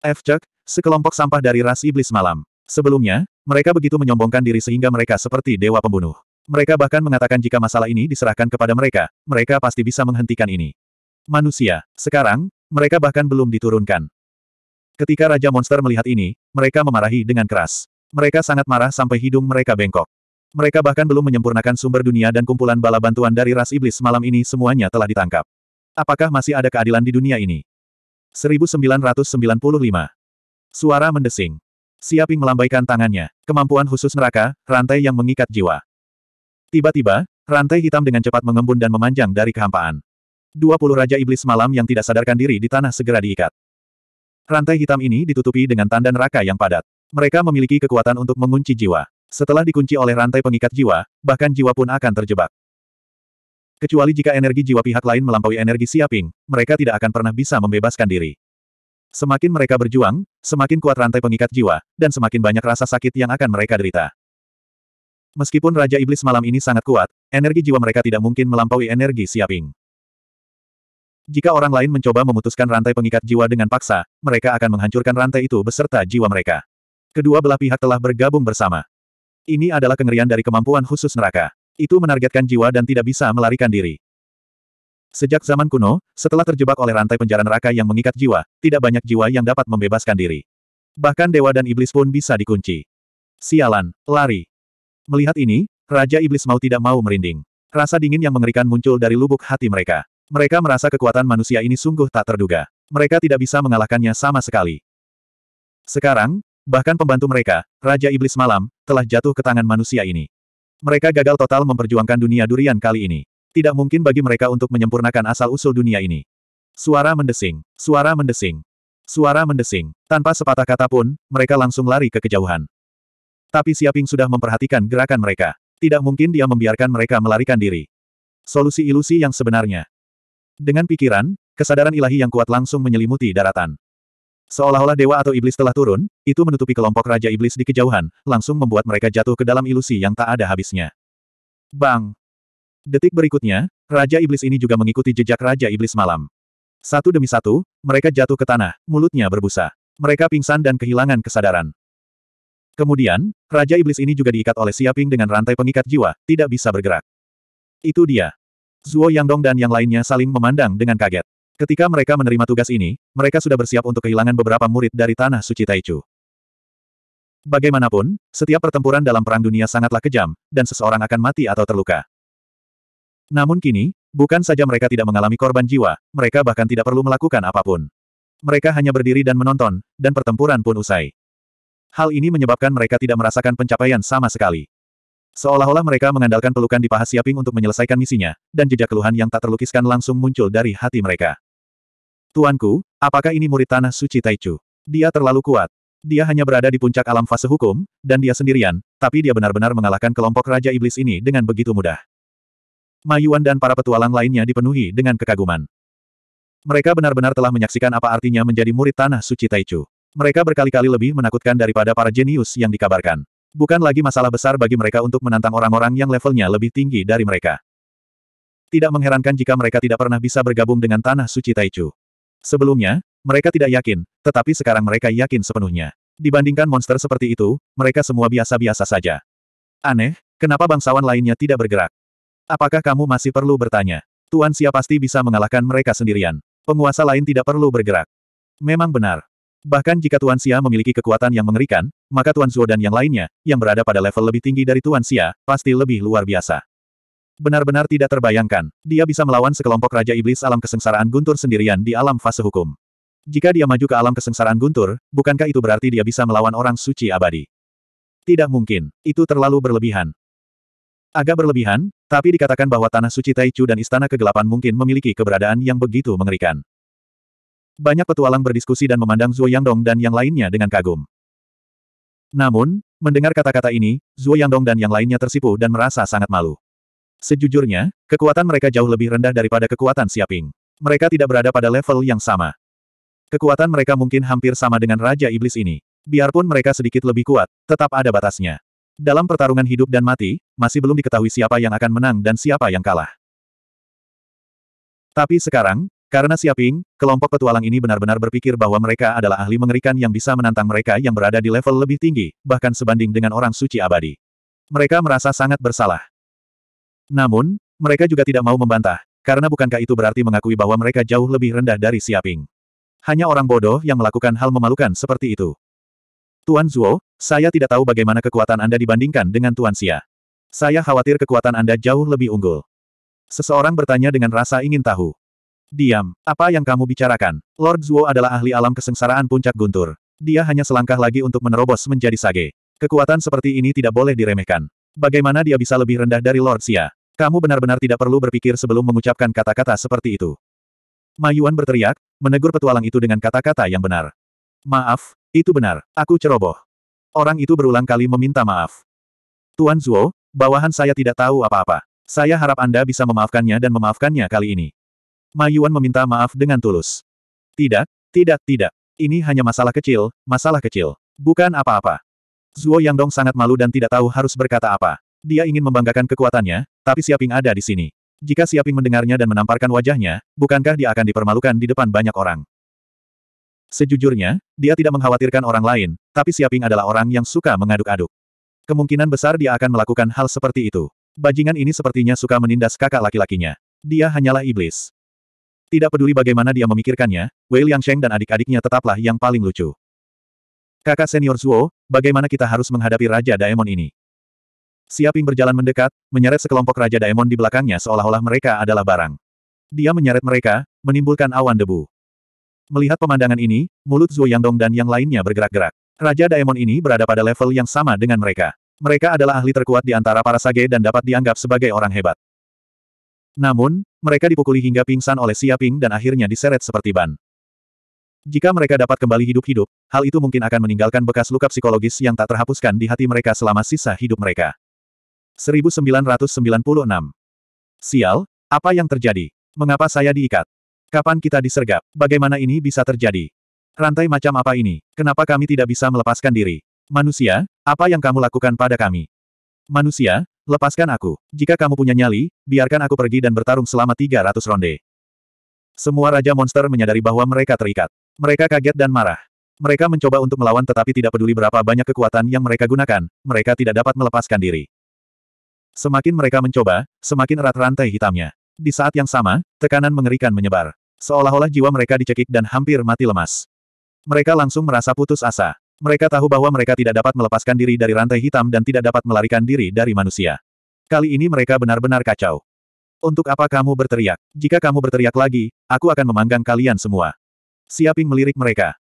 Speaker 1: F. Chuck, sekelompok sampah dari ras iblis malam. Sebelumnya, mereka begitu menyombongkan diri sehingga mereka seperti dewa pembunuh. Mereka bahkan mengatakan jika masalah ini diserahkan kepada mereka, mereka pasti bisa menghentikan ini. Manusia, sekarang, mereka bahkan belum diturunkan. Ketika Raja Monster melihat ini, mereka memarahi dengan keras. Mereka sangat marah sampai hidung mereka bengkok. Mereka bahkan belum menyempurnakan sumber dunia dan kumpulan bala bantuan dari ras iblis malam ini semuanya telah ditangkap. Apakah masih ada keadilan di dunia ini? 1995. Suara mendesing. Siaping melambaikan tangannya. Kemampuan khusus neraka, rantai yang mengikat jiwa. Tiba-tiba, rantai hitam dengan cepat mengembun dan memanjang dari kehampaan. Dua puluh Raja Iblis Malam yang tidak sadarkan diri di tanah segera diikat. Rantai hitam ini ditutupi dengan tanda neraka yang padat. Mereka memiliki kekuatan untuk mengunci jiwa. Setelah dikunci oleh rantai pengikat jiwa, bahkan jiwa pun akan terjebak. Kecuali jika energi jiwa pihak lain melampaui energi siaping, mereka tidak akan pernah bisa membebaskan diri. Semakin mereka berjuang, semakin kuat rantai pengikat jiwa, dan semakin banyak rasa sakit yang akan mereka derita. Meskipun Raja Iblis malam ini sangat kuat, energi jiwa mereka tidak mungkin melampaui energi siaping. Jika orang lain mencoba memutuskan rantai pengikat jiwa dengan paksa, mereka akan menghancurkan rantai itu beserta jiwa mereka. Kedua belah pihak telah bergabung bersama. Ini adalah kengerian dari kemampuan khusus neraka. Itu menargetkan jiwa dan tidak bisa melarikan diri. Sejak zaman kuno, setelah terjebak oleh rantai penjara neraka yang mengikat jiwa, tidak banyak jiwa yang dapat membebaskan diri. Bahkan dewa dan iblis pun bisa dikunci. Sialan, lari. Melihat ini, Raja Iblis mau tidak mau merinding. Rasa dingin yang mengerikan muncul dari lubuk hati mereka. Mereka merasa kekuatan manusia ini sungguh tak terduga. Mereka tidak bisa mengalahkannya sama sekali. Sekarang, bahkan pembantu mereka, Raja Iblis Malam, telah jatuh ke tangan manusia ini. Mereka gagal total memperjuangkan dunia durian kali ini. Tidak mungkin bagi mereka untuk menyempurnakan asal-usul dunia ini. Suara mendesing, suara mendesing, suara mendesing. Tanpa sepatah kata pun, mereka langsung lari ke kejauhan. Tapi Siaping sudah memperhatikan gerakan mereka. Tidak mungkin dia membiarkan mereka melarikan diri. Solusi ilusi yang sebenarnya. Dengan pikiran, kesadaran ilahi yang kuat langsung menyelimuti daratan. Seolah-olah dewa atau iblis telah turun, itu menutupi kelompok Raja Iblis di kejauhan, langsung membuat mereka jatuh ke dalam ilusi yang tak ada habisnya. Bang! Detik berikutnya, Raja Iblis ini juga mengikuti jejak Raja Iblis malam. Satu demi satu, mereka jatuh ke tanah, mulutnya berbusa. Mereka pingsan dan kehilangan kesadaran. Kemudian, Raja Iblis ini juga diikat oleh Siaping dengan rantai pengikat jiwa, tidak bisa bergerak. Itu dia. Zuo Yangdong dan yang lainnya saling memandang dengan kaget. Ketika mereka menerima tugas ini, mereka sudah bersiap untuk kehilangan beberapa murid dari Tanah Suci Taichu. Bagaimanapun, setiap pertempuran dalam Perang Dunia sangatlah kejam, dan seseorang akan mati atau terluka. Namun kini, bukan saja mereka tidak mengalami korban jiwa, mereka bahkan tidak perlu melakukan apapun. Mereka hanya berdiri dan menonton, dan pertempuran pun usai. Hal ini menyebabkan mereka tidak merasakan pencapaian sama sekali. Seolah-olah mereka mengandalkan pelukan di paha Siaping untuk menyelesaikan misinya, dan jejak keluhan yang tak terlukiskan langsung muncul dari hati mereka. Tuanku, apakah ini murid tanah suci Taichu? Dia terlalu kuat. Dia hanya berada di puncak alam fase hukum, dan dia sendirian, tapi dia benar-benar mengalahkan kelompok Raja Iblis ini dengan begitu mudah. Mayuan dan para petualang lainnya dipenuhi dengan kekaguman. Mereka benar-benar telah menyaksikan apa artinya menjadi murid tanah suci Taichu. Mereka berkali-kali lebih menakutkan daripada para jenius yang dikabarkan. Bukan lagi masalah besar bagi mereka untuk menantang orang-orang yang levelnya lebih tinggi dari mereka. Tidak mengherankan jika mereka tidak pernah bisa bergabung dengan Tanah Suci Taichu. Sebelumnya, mereka tidak yakin, tetapi sekarang mereka yakin sepenuhnya. Dibandingkan monster seperti itu, mereka semua biasa-biasa saja. Aneh, kenapa bangsawan lainnya tidak bergerak? Apakah kamu masih perlu bertanya? Tuan siapa pasti bisa mengalahkan mereka sendirian. Penguasa lain tidak perlu bergerak. Memang benar, Bahkan jika Tuan Xia memiliki kekuatan yang mengerikan, maka Tuan Zhuo dan yang lainnya, yang berada pada level lebih tinggi dari Tuan Xia, pasti lebih luar biasa. Benar-benar tidak terbayangkan, dia bisa melawan sekelompok Raja Iblis alam kesengsaraan guntur sendirian di alam fase hukum. Jika dia maju ke alam kesengsaraan guntur, bukankah itu berarti dia bisa melawan orang suci abadi? Tidak mungkin, itu terlalu berlebihan. Agak berlebihan, tapi dikatakan bahwa tanah suci Taichu dan istana kegelapan mungkin memiliki keberadaan yang begitu mengerikan. Banyak petualang berdiskusi dan memandang Zhuo Yangdong dan yang lainnya dengan kagum. Namun, mendengar kata-kata ini, Zhuo Yangdong dan yang lainnya tersipu dan merasa sangat malu. Sejujurnya, kekuatan mereka jauh lebih rendah daripada kekuatan Siaping. Mereka tidak berada pada level yang sama. Kekuatan mereka mungkin hampir sama dengan Raja Iblis ini. Biarpun mereka sedikit lebih kuat, tetap ada batasnya. Dalam pertarungan hidup dan mati, masih belum diketahui siapa yang akan menang dan siapa yang kalah. Tapi sekarang, karena Siaping, kelompok petualang ini benar-benar berpikir bahwa mereka adalah ahli mengerikan yang bisa menantang mereka yang berada di level lebih tinggi, bahkan sebanding dengan orang suci abadi. Mereka merasa sangat bersalah. Namun, mereka juga tidak mau membantah, karena bukankah itu berarti mengakui bahwa mereka jauh lebih rendah dari Siaping. Hanya orang bodoh yang melakukan hal memalukan seperti itu. Tuan Zuo, saya tidak tahu bagaimana kekuatan Anda dibandingkan dengan Tuan Xia. Saya khawatir kekuatan Anda jauh lebih unggul. Seseorang bertanya dengan rasa ingin tahu. Diam. Apa yang kamu bicarakan? Lord Zuo adalah ahli alam kesengsaraan puncak guntur. Dia hanya selangkah lagi untuk menerobos menjadi sage. Kekuatan seperti ini tidak boleh diremehkan. Bagaimana dia bisa lebih rendah dari Lord Xia? Kamu benar-benar tidak perlu berpikir sebelum mengucapkan kata-kata seperti itu. Mayuan berteriak, menegur petualang itu dengan kata-kata yang benar. Maaf, itu benar, aku ceroboh. Orang itu berulang kali meminta maaf. Tuan Zuo, bawahan saya tidak tahu apa-apa. Saya harap Anda bisa memaafkannya dan memaafkannya kali ini. Mayuan meminta maaf dengan tulus. Tidak, tidak, tidak. Ini hanya masalah kecil, masalah kecil. Bukan apa-apa. Zuo Yangdong sangat malu dan tidak tahu harus berkata apa. Dia ingin membanggakan kekuatannya, tapi Siaping ada di sini. Jika Siaping mendengarnya dan menamparkan wajahnya, bukankah dia akan dipermalukan di depan banyak orang? Sejujurnya, dia tidak mengkhawatirkan orang lain, tapi Siaping adalah orang yang suka mengaduk-aduk. Kemungkinan besar dia akan melakukan hal seperti itu. Bajingan ini sepertinya suka menindas kakak laki-lakinya. Dia hanyalah iblis. Tidak peduli bagaimana dia memikirkannya, Wei Liangsheng dan adik-adiknya tetaplah yang paling lucu. Kakak senior Zuo, bagaimana kita harus menghadapi Raja Daemon ini? Siaping berjalan mendekat, menyeret sekelompok Raja Daemon di belakangnya seolah-olah mereka adalah barang. Dia menyeret mereka, menimbulkan awan debu. Melihat pemandangan ini, mulut Yang Dong dan yang lainnya bergerak-gerak. Raja Daemon ini berada pada level yang sama dengan mereka. Mereka adalah ahli terkuat di antara para sage dan dapat dianggap sebagai orang hebat. Namun, mereka dipukuli hingga pingsan oleh Siaping dan akhirnya diseret seperti ban. Jika mereka dapat kembali hidup-hidup, hal itu mungkin akan meninggalkan bekas luka psikologis yang tak terhapuskan di hati mereka selama sisa hidup mereka. 1996 Sial, apa yang terjadi? Mengapa saya diikat? Kapan kita disergap? Bagaimana ini bisa terjadi? Rantai macam apa ini? Kenapa kami tidak bisa melepaskan diri? Manusia, apa yang kamu lakukan pada kami? Manusia, lepaskan aku. Jika kamu punya nyali, biarkan aku pergi dan bertarung selama 300 ronde. Semua Raja Monster menyadari bahwa mereka terikat. Mereka kaget dan marah. Mereka mencoba untuk melawan tetapi tidak peduli berapa banyak kekuatan yang mereka gunakan, mereka tidak dapat melepaskan diri. Semakin mereka mencoba, semakin erat rantai hitamnya. Di saat yang sama, tekanan mengerikan menyebar. Seolah-olah jiwa mereka dicekik dan hampir mati lemas. Mereka langsung merasa putus asa. Mereka tahu bahwa mereka tidak dapat melepaskan diri dari rantai hitam dan tidak dapat melarikan diri dari manusia. Kali ini mereka benar-benar kacau. Untuk apa kamu berteriak? Jika kamu berteriak lagi, aku akan memanggang kalian semua. Siaping melirik mereka.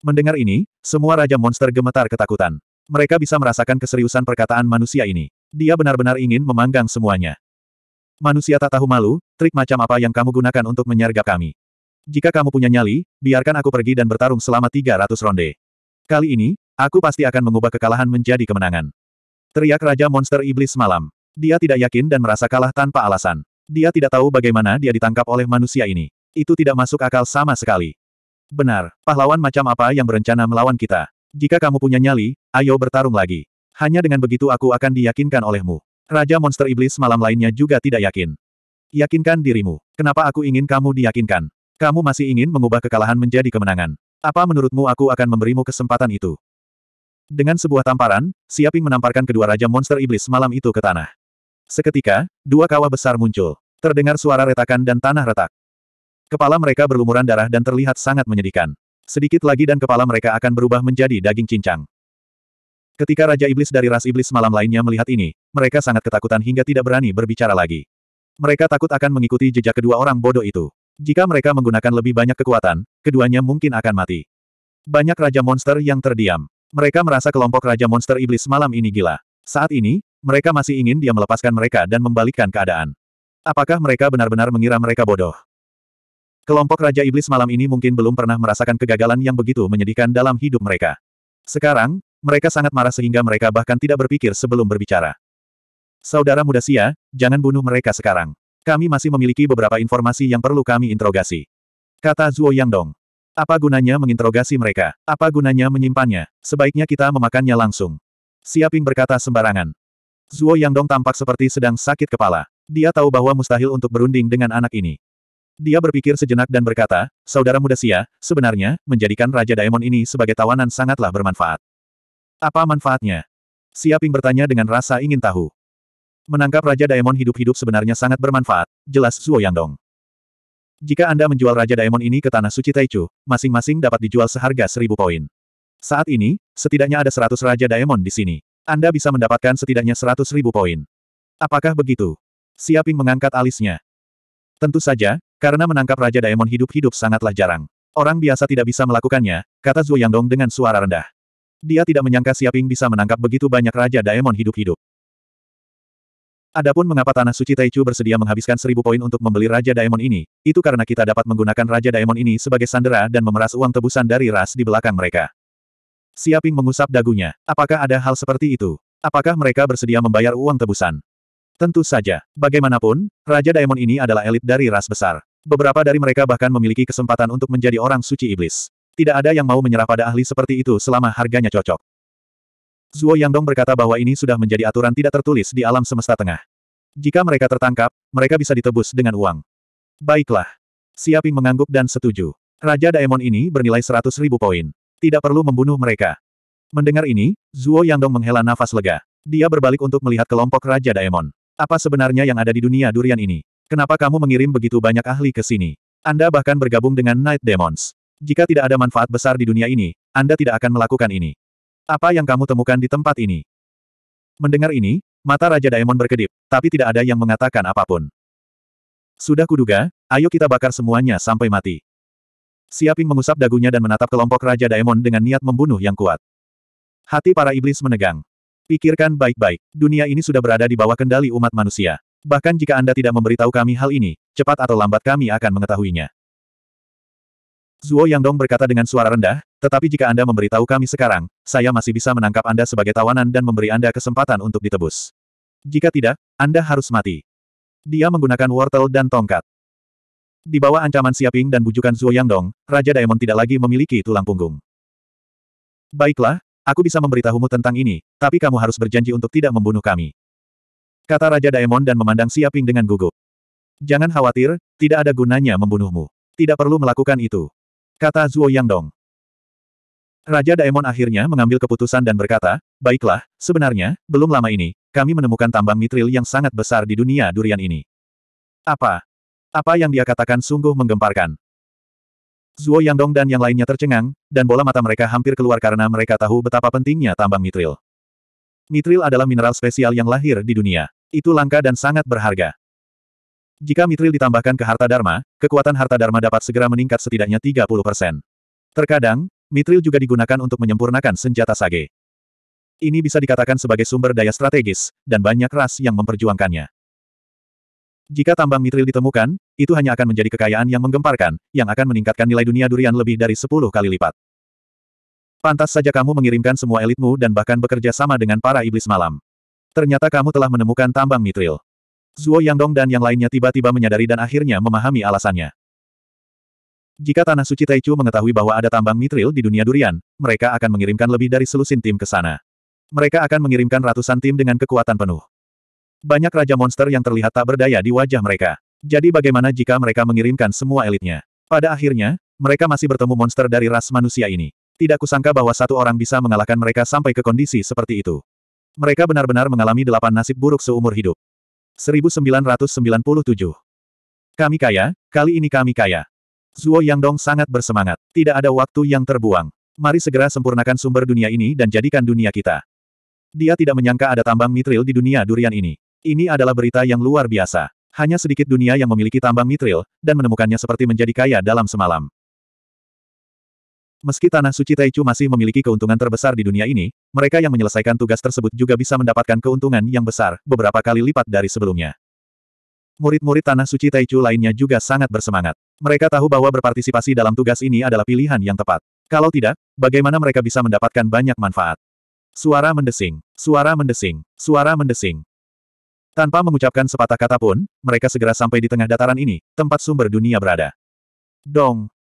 Speaker 1: Mendengar ini, semua Raja Monster gemetar ketakutan. Mereka bisa merasakan keseriusan perkataan manusia ini. Dia benar-benar ingin memanggang semuanya. Manusia tak tahu malu, trik macam apa yang kamu gunakan untuk menyergap kami. Jika kamu punya nyali, biarkan aku pergi dan bertarung selama 300 ronde. Kali ini, aku pasti akan mengubah kekalahan menjadi kemenangan. Teriak Raja Monster Iblis Malam. Dia tidak yakin dan merasa kalah tanpa alasan. Dia tidak tahu bagaimana dia ditangkap oleh manusia ini. Itu tidak masuk akal sama sekali. Benar, pahlawan macam apa yang berencana melawan kita? Jika kamu punya nyali, ayo bertarung lagi. Hanya dengan begitu aku akan diyakinkan olehmu. Raja monster iblis malam lainnya juga tidak yakin. Yakinkan dirimu. Kenapa aku ingin kamu diyakinkan? Kamu masih ingin mengubah kekalahan menjadi kemenangan. Apa menurutmu aku akan memberimu kesempatan itu? Dengan sebuah tamparan, Siaping menamparkan kedua raja monster iblis malam itu ke tanah. Seketika, dua kawah besar muncul. Terdengar suara retakan dan tanah retak. Kepala mereka berlumuran darah dan terlihat sangat menyedihkan. Sedikit lagi dan kepala mereka akan berubah menjadi daging cincang. Ketika Raja Iblis dari ras Iblis malam lainnya melihat ini, mereka sangat ketakutan hingga tidak berani berbicara lagi. Mereka takut akan mengikuti jejak kedua orang bodoh itu. Jika mereka menggunakan lebih banyak kekuatan, keduanya mungkin akan mati. Banyak Raja Monster yang terdiam. Mereka merasa kelompok Raja Monster Iblis malam ini gila. Saat ini, mereka masih ingin dia melepaskan mereka dan membalikkan keadaan. Apakah mereka benar-benar mengira mereka bodoh? Kelompok Raja Iblis malam ini mungkin belum pernah merasakan kegagalan yang begitu menyedihkan dalam hidup mereka. Sekarang, mereka sangat marah sehingga mereka bahkan tidak berpikir sebelum berbicara. Saudara muda Sia, jangan bunuh mereka sekarang. Kami masih memiliki beberapa informasi yang perlu kami interogasi. Kata Zuo Yangdong. Apa gunanya menginterogasi mereka? Apa gunanya menyimpannya? Sebaiknya kita memakannya langsung. Siaping berkata sembarangan. Zuo Yangdong tampak seperti sedang sakit kepala. Dia tahu bahwa mustahil untuk berunding dengan anak ini. Dia berpikir sejenak dan berkata, Saudara muda Sia, sebenarnya, menjadikan Raja Daemon ini sebagai tawanan sangatlah bermanfaat. Apa manfaatnya? Siaping bertanya dengan rasa ingin tahu. Menangkap Raja Daemon hidup-hidup sebenarnya sangat bermanfaat, jelas Zuo Yangdong. Jika Anda menjual Raja Daemon ini ke Tanah Suci Taichu, masing-masing dapat dijual seharga seribu poin. Saat ini, setidaknya ada seratus Raja Daemon di sini. Anda bisa mendapatkan setidaknya seratus ribu poin. Apakah begitu? Siaping mengangkat alisnya. Tentu saja, karena menangkap Raja Daemon hidup-hidup sangatlah jarang. Orang biasa tidak bisa melakukannya, kata Zhu Yangdong dengan suara rendah. Dia tidak menyangka Siaping bisa menangkap begitu banyak Raja Daemon hidup-hidup. Adapun mengapa Tanah Suci Taichu bersedia menghabiskan seribu poin untuk membeli Raja Daemon ini, itu karena kita dapat menggunakan Raja Daemon ini sebagai sandera dan memeras uang tebusan dari ras di belakang mereka. Siaping mengusap dagunya. Apakah ada hal seperti itu? Apakah mereka bersedia membayar uang tebusan? Tentu saja. Bagaimanapun, Raja Daemon ini adalah elit dari ras besar. Beberapa dari mereka bahkan memiliki kesempatan untuk menjadi orang suci iblis. Tidak ada yang mau menyerah pada ahli seperti itu selama harganya cocok. Zuo Yangdong berkata bahwa ini sudah menjadi aturan tidak tertulis di alam semesta tengah. Jika mereka tertangkap, mereka bisa ditebus dengan uang. Baiklah. Siaping mengangguk dan setuju. Raja Daemon ini bernilai seratus ribu poin. Tidak perlu membunuh mereka. Mendengar ini, Zuo Yangdong menghela nafas lega. Dia berbalik untuk melihat kelompok Raja Daemon. Apa sebenarnya yang ada di dunia durian ini? Kenapa kamu mengirim begitu banyak ahli ke sini? Anda bahkan bergabung dengan Night Demons. Jika tidak ada manfaat besar di dunia ini, Anda tidak akan melakukan ini. Apa yang kamu temukan di tempat ini? Mendengar ini, mata Raja Daemon berkedip, tapi tidak ada yang mengatakan apapun. Sudah kuduga, ayo kita bakar semuanya sampai mati. Siaping mengusap dagunya dan menatap kelompok Raja Daemon dengan niat membunuh yang kuat. Hati para iblis menegang. Pikirkan baik-baik, dunia ini sudah berada di bawah kendali umat manusia. Bahkan jika Anda tidak memberitahu kami hal ini, cepat atau lambat kami akan mengetahuinya. Zuo Yangdong berkata dengan suara rendah, tetapi jika Anda memberitahu kami sekarang, saya masih bisa menangkap Anda sebagai tawanan dan memberi Anda kesempatan untuk ditebus. Jika tidak, Anda harus mati. Dia menggunakan wortel dan tongkat. Di bawah ancaman Siaping dan bujukan Zuo Yangdong, Raja Daemon tidak lagi memiliki tulang punggung. Baiklah, aku bisa memberitahumu tentang ini, tapi kamu harus berjanji untuk tidak membunuh kami. Kata Raja Daemon dan memandang Siaping dengan gugup. Jangan khawatir, tidak ada gunanya membunuhmu. Tidak perlu melakukan itu. Kata Zuo Yangdong. Raja Daemon akhirnya mengambil keputusan dan berkata, Baiklah, sebenarnya, belum lama ini, kami menemukan tambang mitril yang sangat besar di dunia durian ini. Apa? Apa yang dia katakan sungguh menggemparkan. Zuo Yangdong dan yang lainnya tercengang, dan bola mata mereka hampir keluar karena mereka tahu betapa pentingnya tambang mitril. Mitril adalah mineral spesial yang lahir di dunia. Itu langka dan sangat berharga. Jika mitril ditambahkan ke harta dharma, kekuatan harta dharma dapat segera meningkat setidaknya 30%. Terkadang, mitril juga digunakan untuk menyempurnakan senjata sage. Ini bisa dikatakan sebagai sumber daya strategis, dan banyak ras yang memperjuangkannya. Jika tambang mitril ditemukan, itu hanya akan menjadi kekayaan yang menggemparkan, yang akan meningkatkan nilai dunia durian lebih dari 10 kali lipat. Pantas saja kamu mengirimkan semua elitmu dan bahkan bekerja sama dengan para iblis malam. Ternyata kamu telah menemukan tambang mitril. Zuo Yangdong dan yang lainnya tiba-tiba menyadari dan akhirnya memahami alasannya. Jika Tanah Suci Taichu mengetahui bahwa ada tambang mitril di dunia durian, mereka akan mengirimkan lebih dari selusin tim ke sana. Mereka akan mengirimkan ratusan tim dengan kekuatan penuh. Banyak raja monster yang terlihat tak berdaya di wajah mereka. Jadi bagaimana jika mereka mengirimkan semua elitnya? Pada akhirnya, mereka masih bertemu monster dari ras manusia ini. Tidak kusangka bahwa satu orang bisa mengalahkan mereka sampai ke kondisi seperti itu. Mereka benar-benar mengalami delapan nasib buruk seumur hidup. 1997. Kami kaya, kali ini kami kaya. Zuo Yangdong sangat bersemangat. Tidak ada waktu yang terbuang. Mari segera sempurnakan sumber dunia ini dan jadikan dunia kita. Dia tidak menyangka ada tambang mitril di dunia durian ini. Ini adalah berita yang luar biasa. Hanya sedikit dunia yang memiliki tambang mitril, dan menemukannya seperti menjadi kaya dalam semalam. Meski Tanah Suci Taichu masih memiliki keuntungan terbesar di dunia ini, mereka yang menyelesaikan tugas tersebut juga bisa mendapatkan keuntungan yang besar, beberapa kali lipat dari sebelumnya. Murid-murid Tanah Suci Taichu lainnya juga sangat bersemangat. Mereka tahu bahwa berpartisipasi dalam tugas ini adalah pilihan yang tepat. Kalau tidak, bagaimana mereka bisa mendapatkan banyak manfaat? Suara mendesing, suara mendesing, suara mendesing. Tanpa mengucapkan sepatah kata pun, mereka segera sampai di tengah dataran ini, tempat sumber dunia berada. Dong,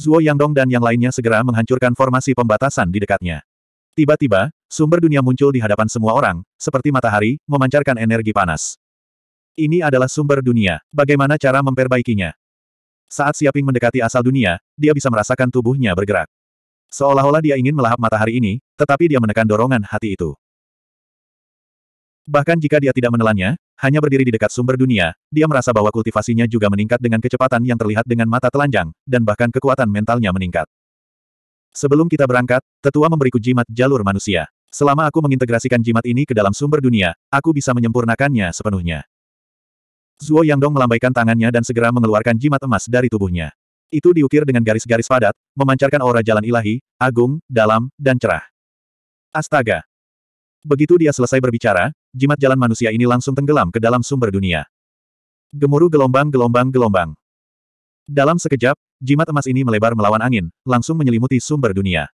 Speaker 1: Zuo Yangdong dan yang lainnya segera menghancurkan formasi pembatasan di dekatnya. Tiba-tiba, sumber dunia muncul di hadapan semua orang, seperti matahari, memancarkan energi panas. Ini adalah sumber dunia, bagaimana cara memperbaikinya? Saat Siaping mendekati asal dunia, dia bisa merasakan tubuhnya bergerak. Seolah-olah dia ingin melahap matahari ini, tetapi dia menekan dorongan hati itu. Bahkan jika dia tidak menelannya, hanya berdiri di dekat sumber dunia, dia merasa bahwa kultivasinya juga meningkat dengan kecepatan yang terlihat dengan mata telanjang, dan bahkan kekuatan mentalnya meningkat. Sebelum kita berangkat, tetua memberiku jimat jalur manusia. Selama aku mengintegrasikan jimat ini ke dalam sumber dunia, aku bisa menyempurnakannya sepenuhnya. Zuo Yangdong melambaikan tangannya dan segera mengeluarkan jimat emas dari tubuhnya. Itu diukir dengan garis-garis padat, memancarkan aura jalan ilahi, agung, dalam, dan cerah. Astaga! Begitu dia selesai berbicara, jimat jalan manusia ini langsung tenggelam ke dalam sumber dunia. Gemuruh gelombang-gelombang-gelombang. Dalam sekejap, jimat emas ini melebar melawan angin, langsung menyelimuti sumber dunia.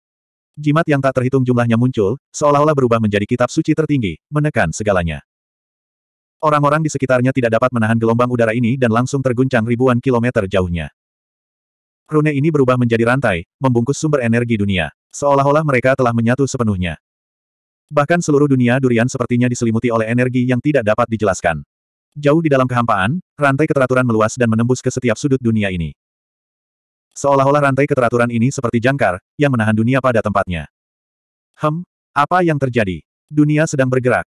Speaker 1: Jimat yang tak terhitung jumlahnya muncul, seolah-olah berubah menjadi kitab suci tertinggi, menekan segalanya. Orang-orang di sekitarnya tidak dapat menahan gelombang udara ini dan langsung terguncang ribuan kilometer jauhnya. Rune ini berubah menjadi rantai, membungkus sumber energi dunia. Seolah-olah mereka telah menyatu sepenuhnya. Bahkan seluruh dunia durian sepertinya diselimuti oleh energi yang tidak dapat dijelaskan. Jauh di dalam kehampaan, rantai keteraturan meluas dan menembus ke setiap sudut dunia ini. Seolah-olah rantai keteraturan ini seperti jangkar, yang menahan dunia pada tempatnya. Hem, apa yang terjadi? Dunia sedang bergerak.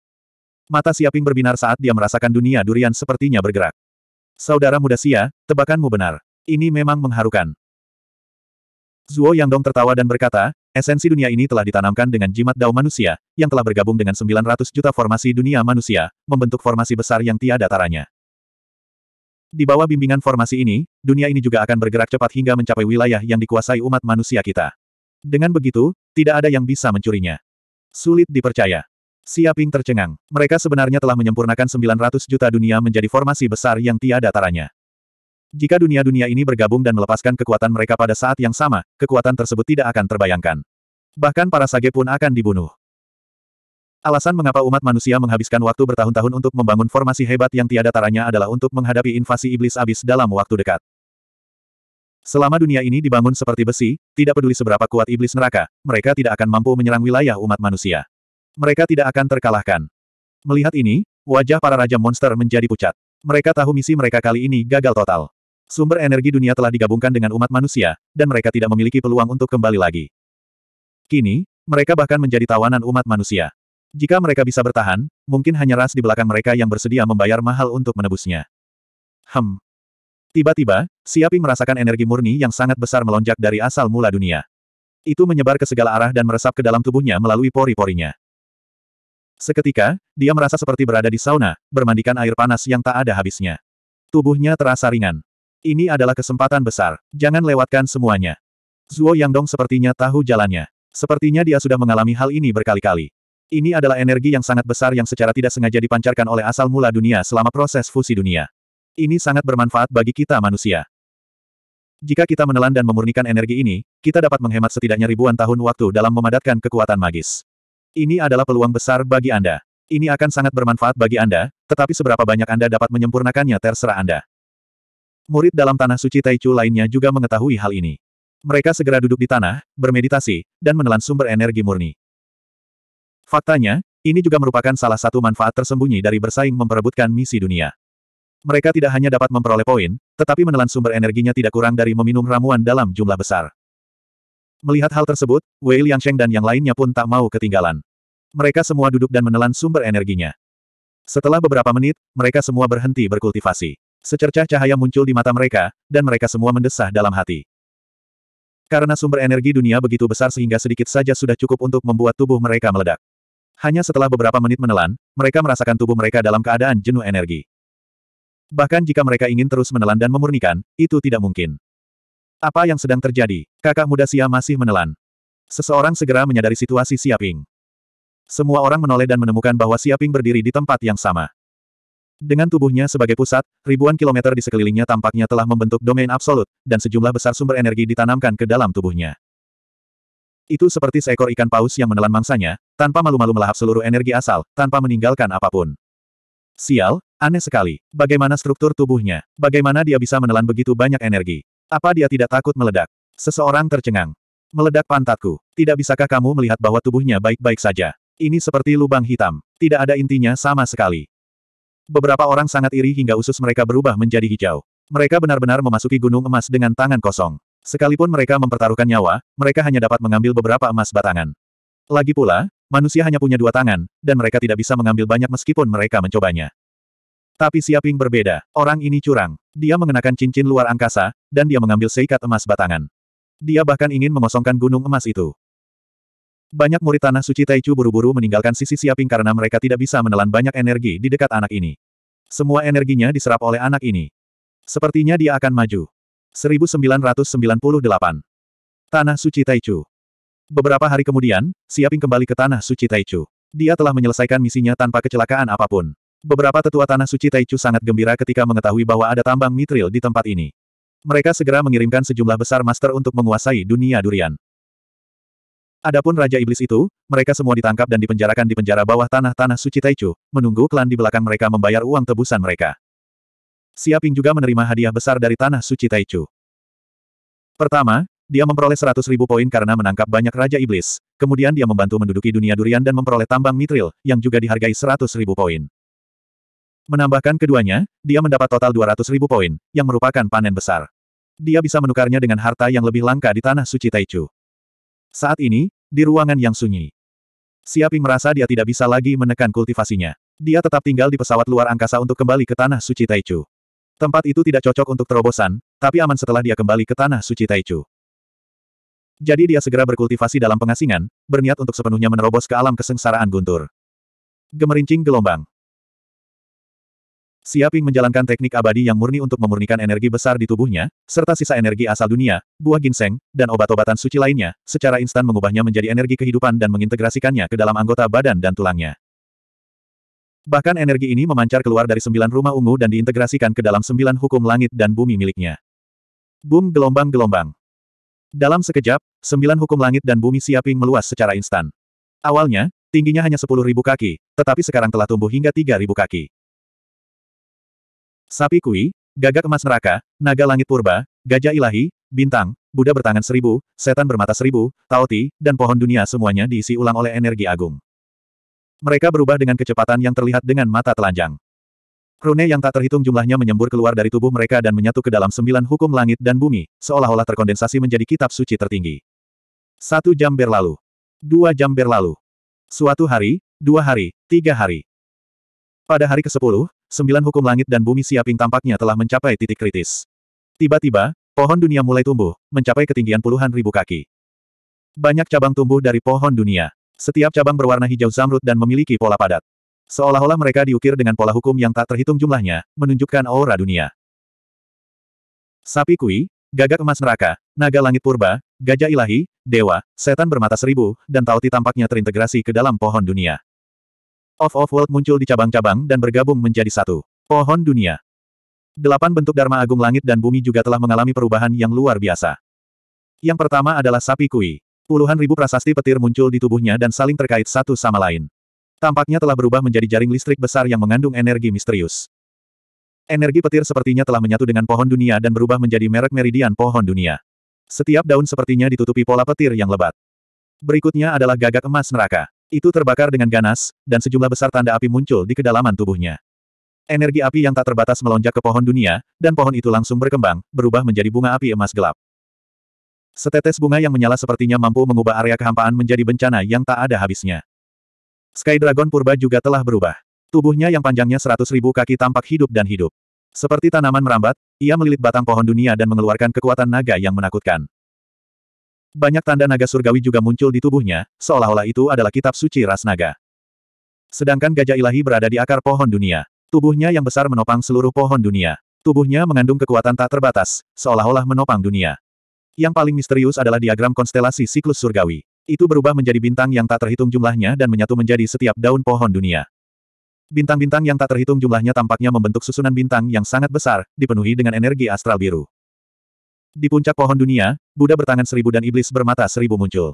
Speaker 1: Mata Siaping berbinar saat dia merasakan dunia durian sepertinya bergerak. Saudara muda Sia, tebakanmu benar. Ini memang mengharukan. Zuo Yangdong tertawa dan berkata, Esensi dunia ini telah ditanamkan dengan jimat dao manusia, yang telah bergabung dengan 900 juta formasi dunia manusia, membentuk formasi besar yang tiada taranya. Di bawah bimbingan formasi ini, dunia ini juga akan bergerak cepat hingga mencapai wilayah yang dikuasai umat manusia kita. Dengan begitu, tidak ada yang bisa mencurinya. Sulit dipercaya. Siaping tercengang. Mereka sebenarnya telah menyempurnakan 900 juta dunia menjadi formasi besar yang tiada taranya. Jika dunia-dunia ini bergabung dan melepaskan kekuatan mereka pada saat yang sama, kekuatan tersebut tidak akan terbayangkan. Bahkan para sage pun akan dibunuh. Alasan mengapa umat manusia menghabiskan waktu bertahun-tahun untuk membangun formasi hebat yang tiada taranya adalah untuk menghadapi invasi iblis abis dalam waktu dekat. Selama dunia ini dibangun seperti besi, tidak peduli seberapa kuat iblis neraka, mereka tidak akan mampu menyerang wilayah umat manusia. Mereka tidak akan terkalahkan. Melihat ini, wajah para raja monster menjadi pucat. Mereka tahu misi mereka kali ini gagal total. Sumber energi dunia telah digabungkan dengan umat manusia, dan mereka tidak memiliki peluang untuk kembali lagi. Kini, mereka bahkan menjadi tawanan umat manusia. Jika mereka bisa bertahan, mungkin hanya ras di belakang mereka yang bersedia membayar mahal untuk menebusnya. Hem. Tiba-tiba, Siaping merasakan energi murni yang sangat besar melonjak dari asal mula dunia. Itu menyebar ke segala arah dan meresap ke dalam tubuhnya melalui pori-porinya. Seketika, dia merasa seperti berada di sauna, bermandikan air panas yang tak ada habisnya. Tubuhnya terasa ringan. Ini adalah kesempatan besar, jangan lewatkan semuanya. Zuo Yangdong sepertinya tahu jalannya. Sepertinya dia sudah mengalami hal ini berkali-kali. Ini adalah energi yang sangat besar yang secara tidak sengaja dipancarkan oleh asal mula dunia selama proses fusi dunia. Ini sangat bermanfaat bagi kita manusia. Jika kita menelan dan memurnikan energi ini, kita dapat menghemat setidaknya ribuan tahun waktu dalam memadatkan kekuatan magis. Ini adalah peluang besar bagi Anda. Ini akan sangat bermanfaat bagi Anda, tetapi seberapa banyak Anda dapat menyempurnakannya terserah Anda. Murid dalam tanah suci Taichu lainnya juga mengetahui hal ini. Mereka segera duduk di tanah, bermeditasi, dan menelan sumber energi murni. Faktanya, ini juga merupakan salah satu manfaat tersembunyi dari bersaing memperebutkan misi dunia. Mereka tidak hanya dapat memperoleh poin, tetapi menelan sumber energinya tidak kurang dari meminum ramuan dalam jumlah besar. Melihat hal tersebut, Wei Liangsheng dan yang lainnya pun tak mau ketinggalan. Mereka semua duduk dan menelan sumber energinya. Setelah beberapa menit, mereka semua berhenti berkultivasi. Secercah cahaya muncul di mata mereka, dan mereka semua mendesah dalam hati. Karena sumber energi dunia begitu besar sehingga sedikit saja sudah cukup untuk membuat tubuh mereka meledak. Hanya setelah beberapa menit menelan, mereka merasakan tubuh mereka dalam keadaan jenuh energi. Bahkan jika mereka ingin terus menelan dan memurnikan, itu tidak mungkin. Apa yang sedang terjadi? Kakak muda Sia masih menelan. Seseorang segera menyadari situasi Siaping. Semua orang menoleh dan menemukan bahwa Siaping berdiri di tempat yang sama. Dengan tubuhnya sebagai pusat, ribuan kilometer di sekelilingnya tampaknya telah membentuk domain absolut, dan sejumlah besar sumber energi ditanamkan ke dalam tubuhnya. Itu seperti seekor ikan paus yang menelan mangsanya, tanpa malu-malu melahap seluruh energi asal, tanpa meninggalkan apapun. Sial, aneh sekali. Bagaimana struktur tubuhnya? Bagaimana dia bisa menelan begitu banyak energi? Apa dia tidak takut meledak? Seseorang tercengang. Meledak pantatku. Tidak bisakah kamu melihat bahwa tubuhnya baik-baik saja? Ini seperti lubang hitam. Tidak ada intinya sama sekali. Beberapa orang sangat iri hingga usus mereka berubah menjadi hijau. Mereka benar-benar memasuki gunung emas dengan tangan kosong. Sekalipun mereka mempertaruhkan nyawa, mereka hanya dapat mengambil beberapa emas batangan. Lagi pula, manusia hanya punya dua tangan, dan mereka tidak bisa mengambil banyak meskipun mereka mencobanya. Tapi Siaping berbeda. Orang ini curang. Dia mengenakan cincin luar angkasa, dan dia mengambil seikat emas batangan. Dia bahkan ingin mengosongkan gunung emas itu. Banyak murid tanah suci Taichu buru-buru meninggalkan sisi siaping karena mereka tidak bisa menelan banyak energi di dekat anak ini. Semua energinya diserap oleh anak ini. Sepertinya dia akan maju. 1998. Tanah Suci Taichu. Beberapa hari kemudian, Siaping kembali ke Tanah Suci Taichu. Dia telah menyelesaikan misinya tanpa kecelakaan apapun. Beberapa tetua Tanah Suci Taichu sangat gembira ketika mengetahui bahwa ada tambang mitril di tempat ini. Mereka segera mengirimkan sejumlah besar master untuk menguasai dunia durian. Adapun Raja Iblis itu, mereka semua ditangkap dan dipenjarakan di penjara bawah tanah-tanah suci Taichu, menunggu klan di belakang mereka membayar uang tebusan mereka. Siaping juga menerima hadiah besar dari tanah suci Taichu. Pertama, dia memperoleh 100 ribu poin karena menangkap banyak Raja Iblis, kemudian dia membantu menduduki dunia durian dan memperoleh tambang mitril, yang juga dihargai 100 ribu poin. Menambahkan keduanya, dia mendapat total 200 ribu poin, yang merupakan panen besar. Dia bisa menukarnya dengan harta yang lebih langka di tanah suci Taichu. Saat ini, di ruangan yang sunyi. Siaping merasa dia tidak bisa lagi menekan kultivasinya. Dia tetap tinggal di pesawat luar angkasa untuk kembali ke tanah suci Taichu. Tempat itu tidak cocok untuk terobosan, tapi aman setelah dia kembali ke tanah suci Taichu. Jadi dia segera berkultivasi dalam pengasingan, berniat untuk sepenuhnya menerobos ke alam kesengsaraan guntur. Gemerincing gelombang. Siaping menjalankan teknik abadi yang murni untuk memurnikan energi besar di tubuhnya, serta sisa energi asal dunia, buah ginseng, dan obat-obatan suci lainnya, secara instan mengubahnya menjadi energi kehidupan dan mengintegrasikannya ke dalam anggota badan dan tulangnya. Bahkan energi ini memancar keluar dari sembilan rumah ungu dan diintegrasikan ke dalam sembilan hukum langit dan bumi miliknya. Boom gelombang-gelombang. Dalam sekejap, sembilan hukum langit dan bumi Siaping meluas secara instan. Awalnya, tingginya hanya sepuluh ribu kaki, tetapi sekarang telah tumbuh hingga tiga ribu kaki. Sapi kui, gagak emas neraka, naga langit purba, gajah ilahi, bintang, Buddha bertangan seribu, setan bermata seribu, taoti, dan pohon dunia semuanya diisi ulang oleh energi agung. Mereka berubah dengan kecepatan yang terlihat dengan mata telanjang. Rune yang tak terhitung jumlahnya menyembur keluar dari tubuh mereka dan menyatu ke dalam sembilan hukum langit dan bumi, seolah-olah terkondensasi menjadi kitab suci tertinggi. Satu jam berlalu. Dua jam berlalu. Suatu hari, dua hari, tiga hari. Pada hari ke-10, sembilan hukum langit dan bumi siaping tampaknya telah mencapai titik kritis. Tiba-tiba, pohon dunia mulai tumbuh, mencapai ketinggian puluhan ribu kaki. Banyak cabang tumbuh dari pohon dunia. Setiap cabang berwarna hijau zamrud dan memiliki pola padat. Seolah-olah mereka diukir dengan pola hukum yang tak terhitung jumlahnya, menunjukkan aura dunia. Sapi kui, gagak emas neraka, naga langit purba, gajah ilahi, dewa, setan bermata seribu, dan tauti tampaknya terintegrasi ke dalam pohon dunia. Of of World muncul di cabang-cabang dan bergabung menjadi satu. Pohon dunia. Delapan bentuk Dharma Agung Langit dan Bumi juga telah mengalami perubahan yang luar biasa. Yang pertama adalah sapi kui. Puluhan ribu prasasti petir muncul di tubuhnya dan saling terkait satu sama lain. Tampaknya telah berubah menjadi jaring listrik besar yang mengandung energi misterius. Energi petir sepertinya telah menyatu dengan pohon dunia dan berubah menjadi merek meridian pohon dunia. Setiap daun sepertinya ditutupi pola petir yang lebat. Berikutnya adalah gagak emas neraka. Itu terbakar dengan ganas, dan sejumlah besar tanda api muncul di kedalaman tubuhnya. Energi api yang tak terbatas melonjak ke pohon dunia, dan pohon itu langsung berkembang, berubah menjadi bunga api emas gelap. Setetes bunga yang menyala sepertinya mampu mengubah area kehampaan menjadi bencana yang tak ada habisnya. Sky Dragon Purba juga telah berubah. Tubuhnya yang panjangnya seratus ribu kaki tampak hidup dan hidup. Seperti tanaman merambat, ia melilit batang pohon dunia dan mengeluarkan kekuatan naga yang menakutkan. Banyak tanda naga surgawi juga muncul di tubuhnya, seolah-olah itu adalah kitab suci ras naga. Sedangkan gajah ilahi berada di akar pohon dunia. Tubuhnya yang besar menopang seluruh pohon dunia. Tubuhnya mengandung kekuatan tak terbatas, seolah-olah menopang dunia. Yang paling misterius adalah diagram konstelasi siklus surgawi. Itu berubah menjadi bintang yang tak terhitung jumlahnya dan menyatu menjadi setiap daun pohon dunia. Bintang-bintang yang tak terhitung jumlahnya tampaknya membentuk susunan bintang yang sangat besar, dipenuhi dengan energi astral biru. Di puncak pohon dunia, Buddha bertangan seribu dan iblis bermata seribu muncul.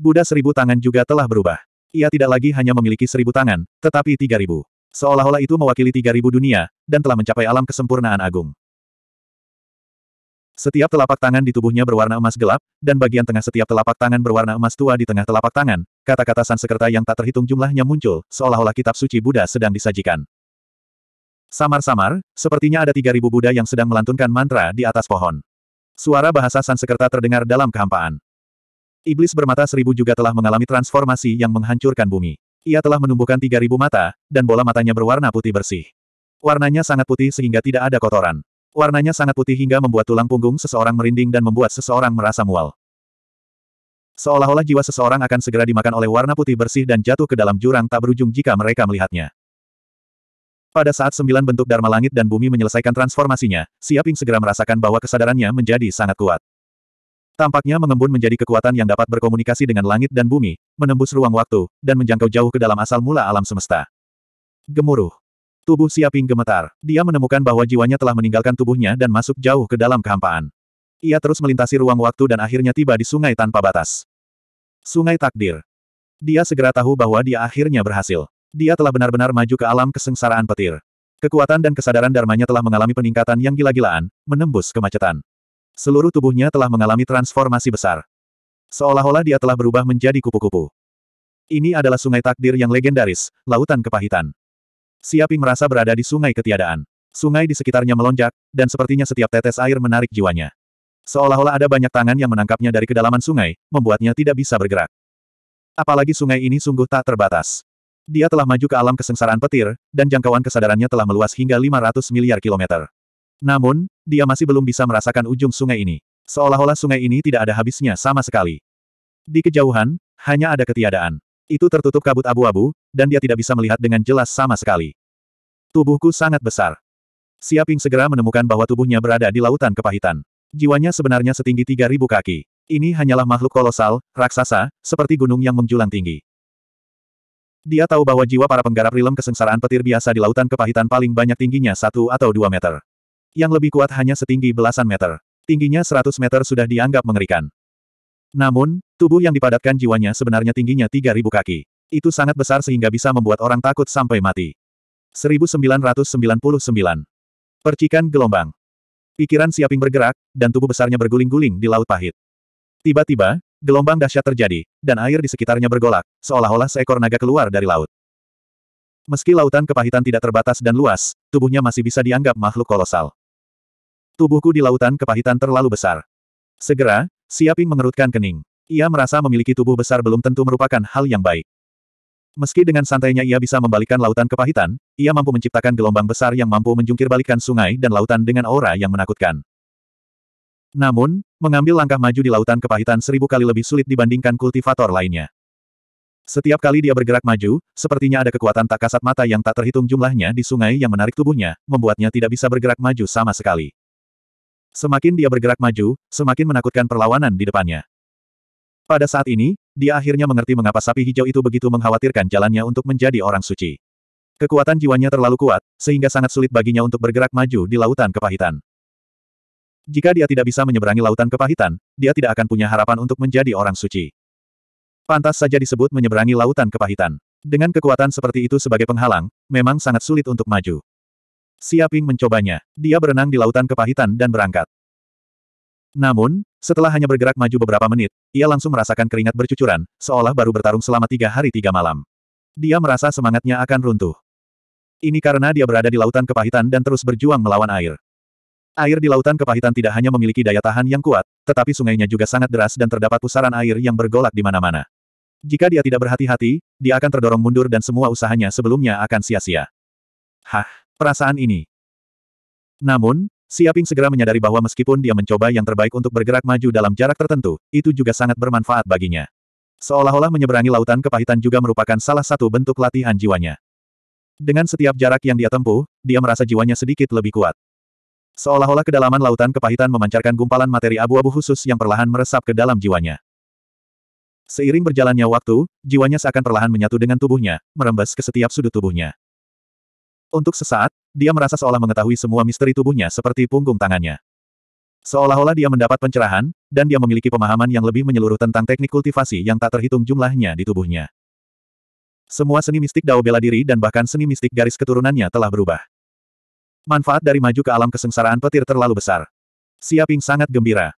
Speaker 1: Buddha seribu tangan juga telah berubah. Ia tidak lagi hanya memiliki seribu tangan, tetapi tiga ribu. Seolah-olah itu mewakili tiga ribu dunia, dan telah mencapai alam kesempurnaan agung. Setiap telapak tangan di tubuhnya berwarna emas gelap, dan bagian tengah setiap telapak tangan berwarna emas tua di tengah telapak tangan, kata-kata Sansekerta yang tak terhitung jumlahnya muncul, seolah-olah kitab suci Buddha sedang disajikan. Samar-samar, sepertinya ada tiga ribu Buddha yang sedang melantunkan mantra di atas pohon. Suara bahasa Sansekerta terdengar dalam kehampaan. Iblis bermata seribu juga telah mengalami transformasi yang menghancurkan bumi. Ia telah menumbuhkan tiga ribu mata, dan bola matanya berwarna putih bersih. Warnanya sangat putih sehingga tidak ada kotoran. Warnanya sangat putih hingga membuat tulang punggung seseorang merinding dan membuat seseorang merasa mual. Seolah-olah jiwa seseorang akan segera dimakan oleh warna putih bersih dan jatuh ke dalam jurang tak berujung jika mereka melihatnya. Pada saat sembilan bentuk Dharma langit dan bumi menyelesaikan transformasinya, Siaping segera merasakan bahwa kesadarannya menjadi sangat kuat. Tampaknya mengembun menjadi kekuatan yang dapat berkomunikasi dengan langit dan bumi, menembus ruang waktu, dan menjangkau jauh ke dalam asal mula alam semesta. Gemuruh. Tubuh Siaping gemetar. Dia menemukan bahwa jiwanya telah meninggalkan tubuhnya dan masuk jauh ke dalam kehampaan. Ia terus melintasi ruang waktu dan akhirnya tiba di sungai tanpa batas. Sungai Takdir. Dia segera tahu bahwa dia akhirnya berhasil. Dia telah benar-benar maju ke alam kesengsaraan petir. Kekuatan dan kesadaran darmanya telah mengalami peningkatan yang gila-gilaan, menembus kemacetan. Seluruh tubuhnya telah mengalami transformasi besar. Seolah-olah dia telah berubah menjadi kupu-kupu. Ini adalah sungai takdir yang legendaris, lautan kepahitan. Siaping merasa berada di sungai ketiadaan. Sungai di sekitarnya melonjak, dan sepertinya setiap tetes air menarik jiwanya. Seolah-olah ada banyak tangan yang menangkapnya dari kedalaman sungai, membuatnya tidak bisa bergerak. Apalagi sungai ini sungguh tak terbatas. Dia telah maju ke alam kesengsaraan petir, dan jangkauan kesadarannya telah meluas hingga 500 miliar kilometer. Namun, dia masih belum bisa merasakan ujung sungai ini. Seolah-olah sungai ini tidak ada habisnya sama sekali. Di kejauhan, hanya ada ketiadaan. Itu tertutup kabut abu-abu, dan dia tidak bisa melihat dengan jelas sama sekali. Tubuhku sangat besar. Siaping segera menemukan bahwa tubuhnya berada di lautan kepahitan. Jiwanya sebenarnya setinggi 3.000 kaki. Ini hanyalah makhluk kolosal, raksasa, seperti gunung yang menjulang tinggi. Dia tahu bahwa jiwa para penggarap rilem kesengsaraan petir biasa di lautan kepahitan paling banyak tingginya satu atau dua meter. Yang lebih kuat hanya setinggi belasan meter. Tingginya seratus meter sudah dianggap mengerikan. Namun, tubuh yang dipadatkan jiwanya sebenarnya tingginya tiga ribu kaki. Itu sangat besar sehingga bisa membuat orang takut sampai mati. 1999. Percikan gelombang. Pikiran Siaping bergerak, dan tubuh besarnya berguling-guling di laut pahit. Tiba-tiba, Gelombang dahsyat terjadi, dan air di sekitarnya bergolak, seolah-olah seekor naga keluar dari laut. Meski lautan kepahitan tidak terbatas dan luas, tubuhnya masih bisa dianggap makhluk kolosal. Tubuhku di lautan kepahitan terlalu besar. Segera, Siaping mengerutkan kening. Ia merasa memiliki tubuh besar belum tentu merupakan hal yang baik. Meski dengan santainya ia bisa membalikan lautan kepahitan, ia mampu menciptakan gelombang besar yang mampu menjungkirbalikan sungai dan lautan dengan aura yang menakutkan. Namun, mengambil langkah maju di lautan kepahitan seribu kali lebih sulit dibandingkan kultivator lainnya. Setiap kali dia bergerak maju, sepertinya ada kekuatan tak kasat mata yang tak terhitung jumlahnya di sungai yang menarik tubuhnya, membuatnya tidak bisa bergerak maju sama sekali. Semakin dia bergerak maju, semakin menakutkan perlawanan di depannya. Pada saat ini, dia akhirnya mengerti mengapa sapi hijau itu begitu mengkhawatirkan jalannya untuk menjadi orang suci. Kekuatan jiwanya terlalu kuat, sehingga sangat sulit baginya untuk bergerak maju di lautan kepahitan. Jika dia tidak bisa menyeberangi lautan kepahitan, dia tidak akan punya harapan untuk menjadi orang suci. Pantas saja disebut menyeberangi lautan kepahitan. Dengan kekuatan seperti itu sebagai penghalang, memang sangat sulit untuk maju. Siaping mencobanya. Dia berenang di lautan kepahitan dan berangkat. Namun, setelah hanya bergerak maju beberapa menit, ia langsung merasakan keringat bercucuran, seolah baru bertarung selama tiga hari tiga malam. Dia merasa semangatnya akan runtuh. Ini karena dia berada di lautan kepahitan dan terus berjuang melawan air. Air di lautan kepahitan tidak hanya memiliki daya tahan yang kuat, tetapi sungainya juga sangat deras dan terdapat pusaran air yang bergolak di mana-mana. Jika dia tidak berhati-hati, dia akan terdorong mundur dan semua usahanya sebelumnya akan sia-sia. Hah, perasaan ini. Namun, Siaping segera menyadari bahwa meskipun dia mencoba yang terbaik untuk bergerak maju dalam jarak tertentu, itu juga sangat bermanfaat baginya. Seolah-olah menyeberangi lautan kepahitan juga merupakan salah satu bentuk latihan jiwanya. Dengan setiap jarak yang dia tempuh, dia merasa jiwanya sedikit lebih kuat. Seolah-olah kedalaman lautan kepahitan memancarkan gumpalan materi abu-abu khusus yang perlahan meresap ke dalam jiwanya. Seiring berjalannya waktu, jiwanya seakan perlahan menyatu dengan tubuhnya, merembes ke setiap sudut tubuhnya. Untuk sesaat, dia merasa seolah mengetahui semua misteri tubuhnya seperti punggung tangannya. Seolah-olah dia mendapat pencerahan, dan dia memiliki pemahaman yang lebih menyeluruh tentang teknik kultivasi yang tak terhitung jumlahnya di tubuhnya. Semua seni mistik Dao bela diri dan bahkan seni mistik garis keturunannya telah berubah. Manfaat dari maju ke alam kesengsaraan petir terlalu besar. Siaping sangat gembira.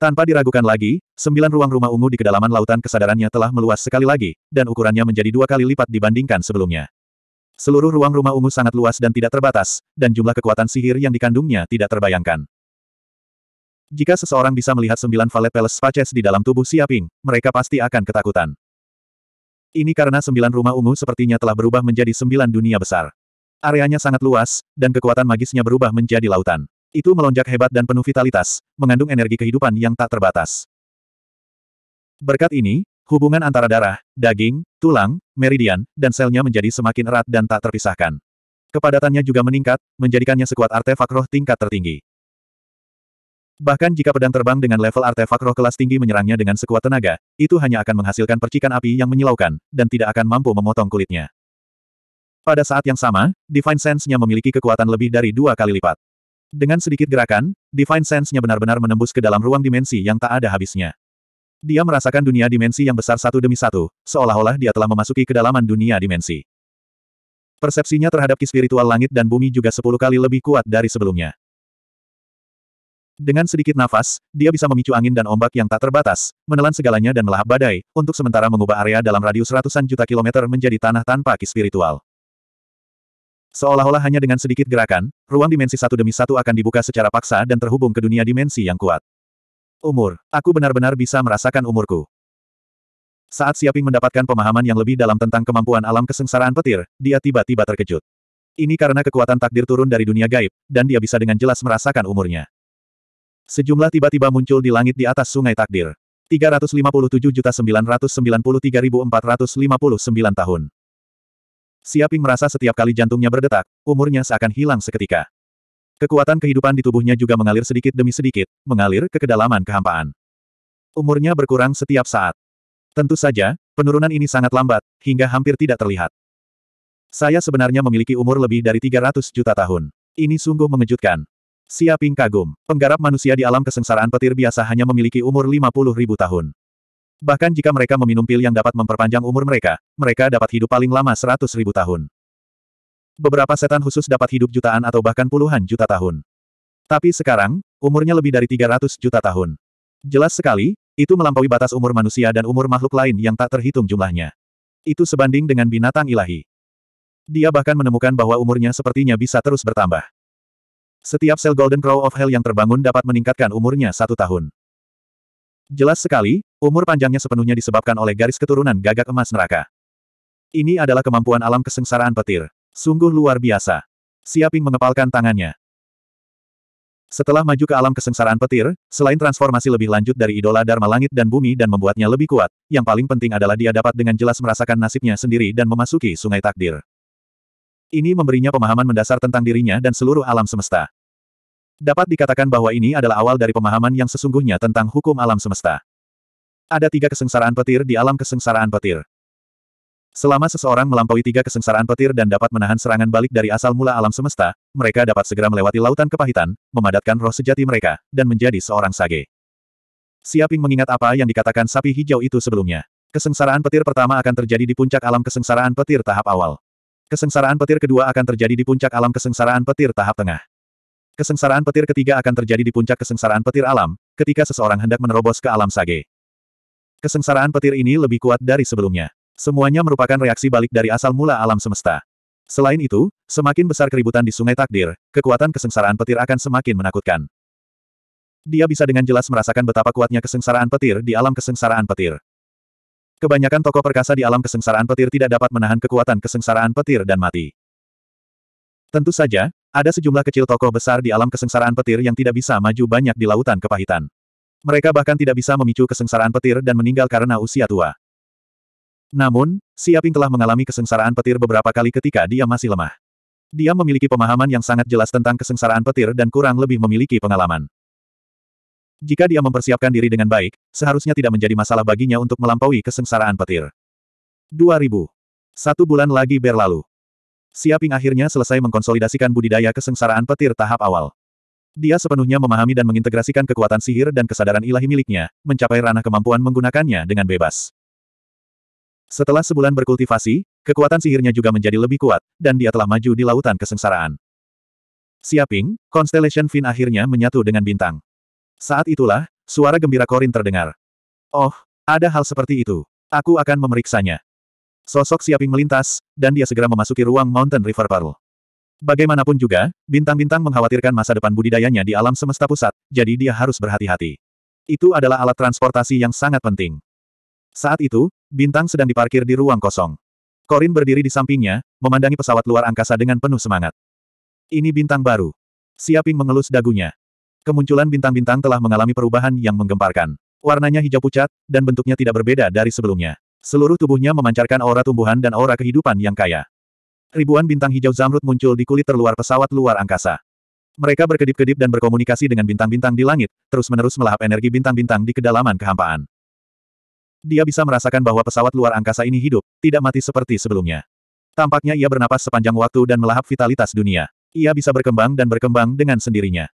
Speaker 1: Tanpa diragukan lagi, sembilan ruang rumah ungu di kedalaman lautan kesadarannya telah meluas sekali lagi, dan ukurannya menjadi dua kali lipat dibandingkan sebelumnya. Seluruh ruang rumah ungu sangat luas dan tidak terbatas, dan jumlah kekuatan sihir yang dikandungnya tidak terbayangkan. Jika seseorang bisa melihat sembilan valet peles spaces di dalam tubuh Siaping, mereka pasti akan ketakutan. Ini karena sembilan rumah ungu sepertinya telah berubah menjadi sembilan dunia besar. Areanya sangat luas, dan kekuatan magisnya berubah menjadi lautan. Itu melonjak hebat dan penuh vitalitas, mengandung energi kehidupan yang tak terbatas. Berkat ini, hubungan antara darah, daging, tulang, meridian, dan selnya menjadi semakin erat dan tak terpisahkan. Kepadatannya juga meningkat, menjadikannya sekuat artefak roh tingkat tertinggi. Bahkan jika pedang terbang dengan level artefak roh kelas tinggi menyerangnya dengan sekuat tenaga, itu hanya akan menghasilkan percikan api yang menyilaukan, dan tidak akan mampu memotong kulitnya. Pada saat yang sama, Divine Sense-nya memiliki kekuatan lebih dari dua kali lipat. Dengan sedikit gerakan, Divine Sense-nya benar-benar menembus ke dalam ruang dimensi yang tak ada habisnya. Dia merasakan dunia dimensi yang besar satu demi satu, seolah-olah dia telah memasuki kedalaman dunia dimensi. Persepsinya terhadap ki spiritual langit dan bumi juga sepuluh kali lebih kuat dari sebelumnya. Dengan sedikit nafas, dia bisa memicu angin dan ombak yang tak terbatas, menelan segalanya dan melahap badai, untuk sementara mengubah area dalam radius ratusan juta kilometer menjadi tanah tanpa ki spiritual. Seolah-olah hanya dengan sedikit gerakan, ruang dimensi satu demi satu akan dibuka secara paksa dan terhubung ke dunia dimensi yang kuat. Umur. Aku benar-benar bisa merasakan umurku. Saat Siaping mendapatkan pemahaman yang lebih dalam tentang kemampuan alam kesengsaraan petir, dia tiba-tiba terkejut. Ini karena kekuatan takdir turun dari dunia gaib, dan dia bisa dengan jelas merasakan umurnya. Sejumlah tiba-tiba muncul di langit di atas sungai takdir. 357.993.459 tahun. Siaping merasa setiap kali jantungnya berdetak, umurnya seakan hilang seketika. Kekuatan kehidupan di tubuhnya juga mengalir sedikit demi sedikit, mengalir ke kedalaman kehampaan. Umurnya berkurang setiap saat. Tentu saja, penurunan ini sangat lambat, hingga hampir tidak terlihat. Saya sebenarnya memiliki umur lebih dari 300 juta tahun. Ini sungguh mengejutkan. Siaping kagum, penggarap manusia di alam kesengsaraan petir biasa hanya memiliki umur 50 ribu tahun. Bahkan jika mereka meminum pil yang dapat memperpanjang umur mereka, mereka dapat hidup paling lama seratus ribu tahun. Beberapa setan khusus dapat hidup jutaan atau bahkan puluhan juta tahun. Tapi sekarang, umurnya lebih dari 300 juta tahun. Jelas sekali, itu melampaui batas umur manusia dan umur makhluk lain yang tak terhitung jumlahnya. Itu sebanding dengan binatang ilahi. Dia bahkan menemukan bahwa umurnya sepertinya bisa terus bertambah. Setiap sel Golden Crow of Hell yang terbangun dapat meningkatkan umurnya satu tahun. Jelas sekali, umur panjangnya sepenuhnya disebabkan oleh garis keturunan gagak emas neraka. Ini adalah kemampuan alam kesengsaraan petir. Sungguh luar biasa. Siaping mengepalkan tangannya. Setelah maju ke alam kesengsaraan petir, selain transformasi lebih lanjut dari idola Dharma langit dan bumi dan membuatnya lebih kuat, yang paling penting adalah dia dapat dengan jelas merasakan nasibnya sendiri dan memasuki sungai takdir. Ini memberinya pemahaman mendasar tentang dirinya dan seluruh alam semesta. Dapat dikatakan bahwa ini adalah awal dari pemahaman yang sesungguhnya tentang hukum alam semesta. Ada tiga kesengsaraan petir di alam kesengsaraan petir. Selama seseorang melampaui tiga kesengsaraan petir dan dapat menahan serangan balik dari asal mula alam semesta, mereka dapat segera melewati lautan kepahitan, memadatkan roh sejati mereka, dan menjadi seorang sage. Siaping mengingat apa yang dikatakan sapi hijau itu sebelumnya. Kesengsaraan petir pertama akan terjadi di puncak alam kesengsaraan petir tahap awal. Kesengsaraan petir kedua akan terjadi di puncak alam kesengsaraan petir tahap tengah. Kesengsaraan petir ketiga akan terjadi di puncak kesengsaraan petir alam, ketika seseorang hendak menerobos ke alam sage. Kesengsaraan petir ini lebih kuat dari sebelumnya. Semuanya merupakan reaksi balik dari asal mula alam semesta. Selain itu, semakin besar keributan di sungai takdir, kekuatan kesengsaraan petir akan semakin menakutkan. Dia bisa dengan jelas merasakan betapa kuatnya kesengsaraan petir di alam kesengsaraan petir. Kebanyakan tokoh perkasa di alam kesengsaraan petir tidak dapat menahan kekuatan kesengsaraan petir dan mati. Tentu saja, ada sejumlah kecil tokoh besar di alam kesengsaraan petir yang tidak bisa maju banyak di lautan kepahitan. Mereka bahkan tidak bisa memicu kesengsaraan petir dan meninggal karena usia tua. Namun, Siaping telah mengalami kesengsaraan petir beberapa kali ketika dia masih lemah. Dia memiliki pemahaman yang sangat jelas tentang kesengsaraan petir dan kurang lebih memiliki pengalaman. Jika dia mempersiapkan diri dengan baik, seharusnya tidak menjadi masalah baginya untuk melampaui kesengsaraan petir. 2000. Satu bulan lagi berlalu. Siaping akhirnya selesai mengkonsolidasikan budidaya kesengsaraan petir tahap awal. Dia sepenuhnya memahami dan mengintegrasikan kekuatan sihir dan kesadaran ilahi miliknya, mencapai ranah kemampuan menggunakannya dengan bebas. Setelah sebulan berkultivasi, kekuatan sihirnya juga menjadi lebih kuat, dan dia telah maju di lautan kesengsaraan. Siaping, Constellation Fin akhirnya menyatu dengan bintang. Saat itulah, suara gembira Korin terdengar. Oh, ada hal seperti itu. Aku akan memeriksanya. Sosok Siaping melintas, dan dia segera memasuki ruang Mountain River Paru. Bagaimanapun juga, bintang-bintang mengkhawatirkan masa depan budidayanya di alam semesta pusat, jadi dia harus berhati-hati. Itu adalah alat transportasi yang sangat penting. Saat itu, Bintang sedang diparkir di ruang kosong. Corin berdiri di sampingnya, memandangi pesawat luar angkasa dengan penuh semangat. Ini bintang baru. Siaping mengelus dagunya. Kemunculan bintang-bintang telah mengalami perubahan yang menggemparkan. Warnanya hijau pucat, dan bentuknya tidak berbeda dari sebelumnya. Seluruh tubuhnya memancarkan aura tumbuhan dan aura kehidupan yang kaya. Ribuan bintang hijau zamrud muncul di kulit terluar pesawat luar angkasa. Mereka berkedip-kedip dan berkomunikasi dengan bintang-bintang di langit, terus-menerus melahap energi bintang-bintang di kedalaman kehampaan. Dia bisa merasakan bahwa pesawat luar angkasa ini hidup, tidak mati seperti sebelumnya. Tampaknya ia bernapas sepanjang waktu dan melahap vitalitas dunia. Ia bisa berkembang dan berkembang dengan sendirinya.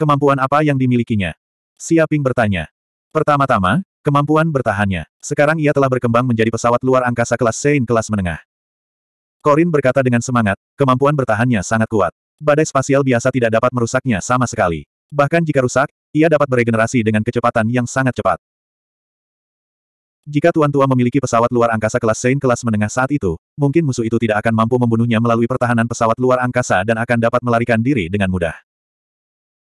Speaker 1: Kemampuan apa yang dimilikinya? Siaping bertanya. Pertama-tama, Kemampuan bertahannya. Sekarang ia telah berkembang menjadi pesawat luar angkasa kelas Sein kelas menengah. Korin berkata dengan semangat, kemampuan bertahannya sangat kuat. Badai spasial biasa tidak dapat merusaknya sama sekali. Bahkan jika rusak, ia dapat beregenerasi dengan kecepatan yang sangat cepat. Jika Tuan Tua memiliki pesawat luar angkasa kelas Sein kelas menengah saat itu, mungkin musuh itu tidak akan mampu membunuhnya melalui pertahanan pesawat luar angkasa dan akan dapat melarikan diri dengan mudah.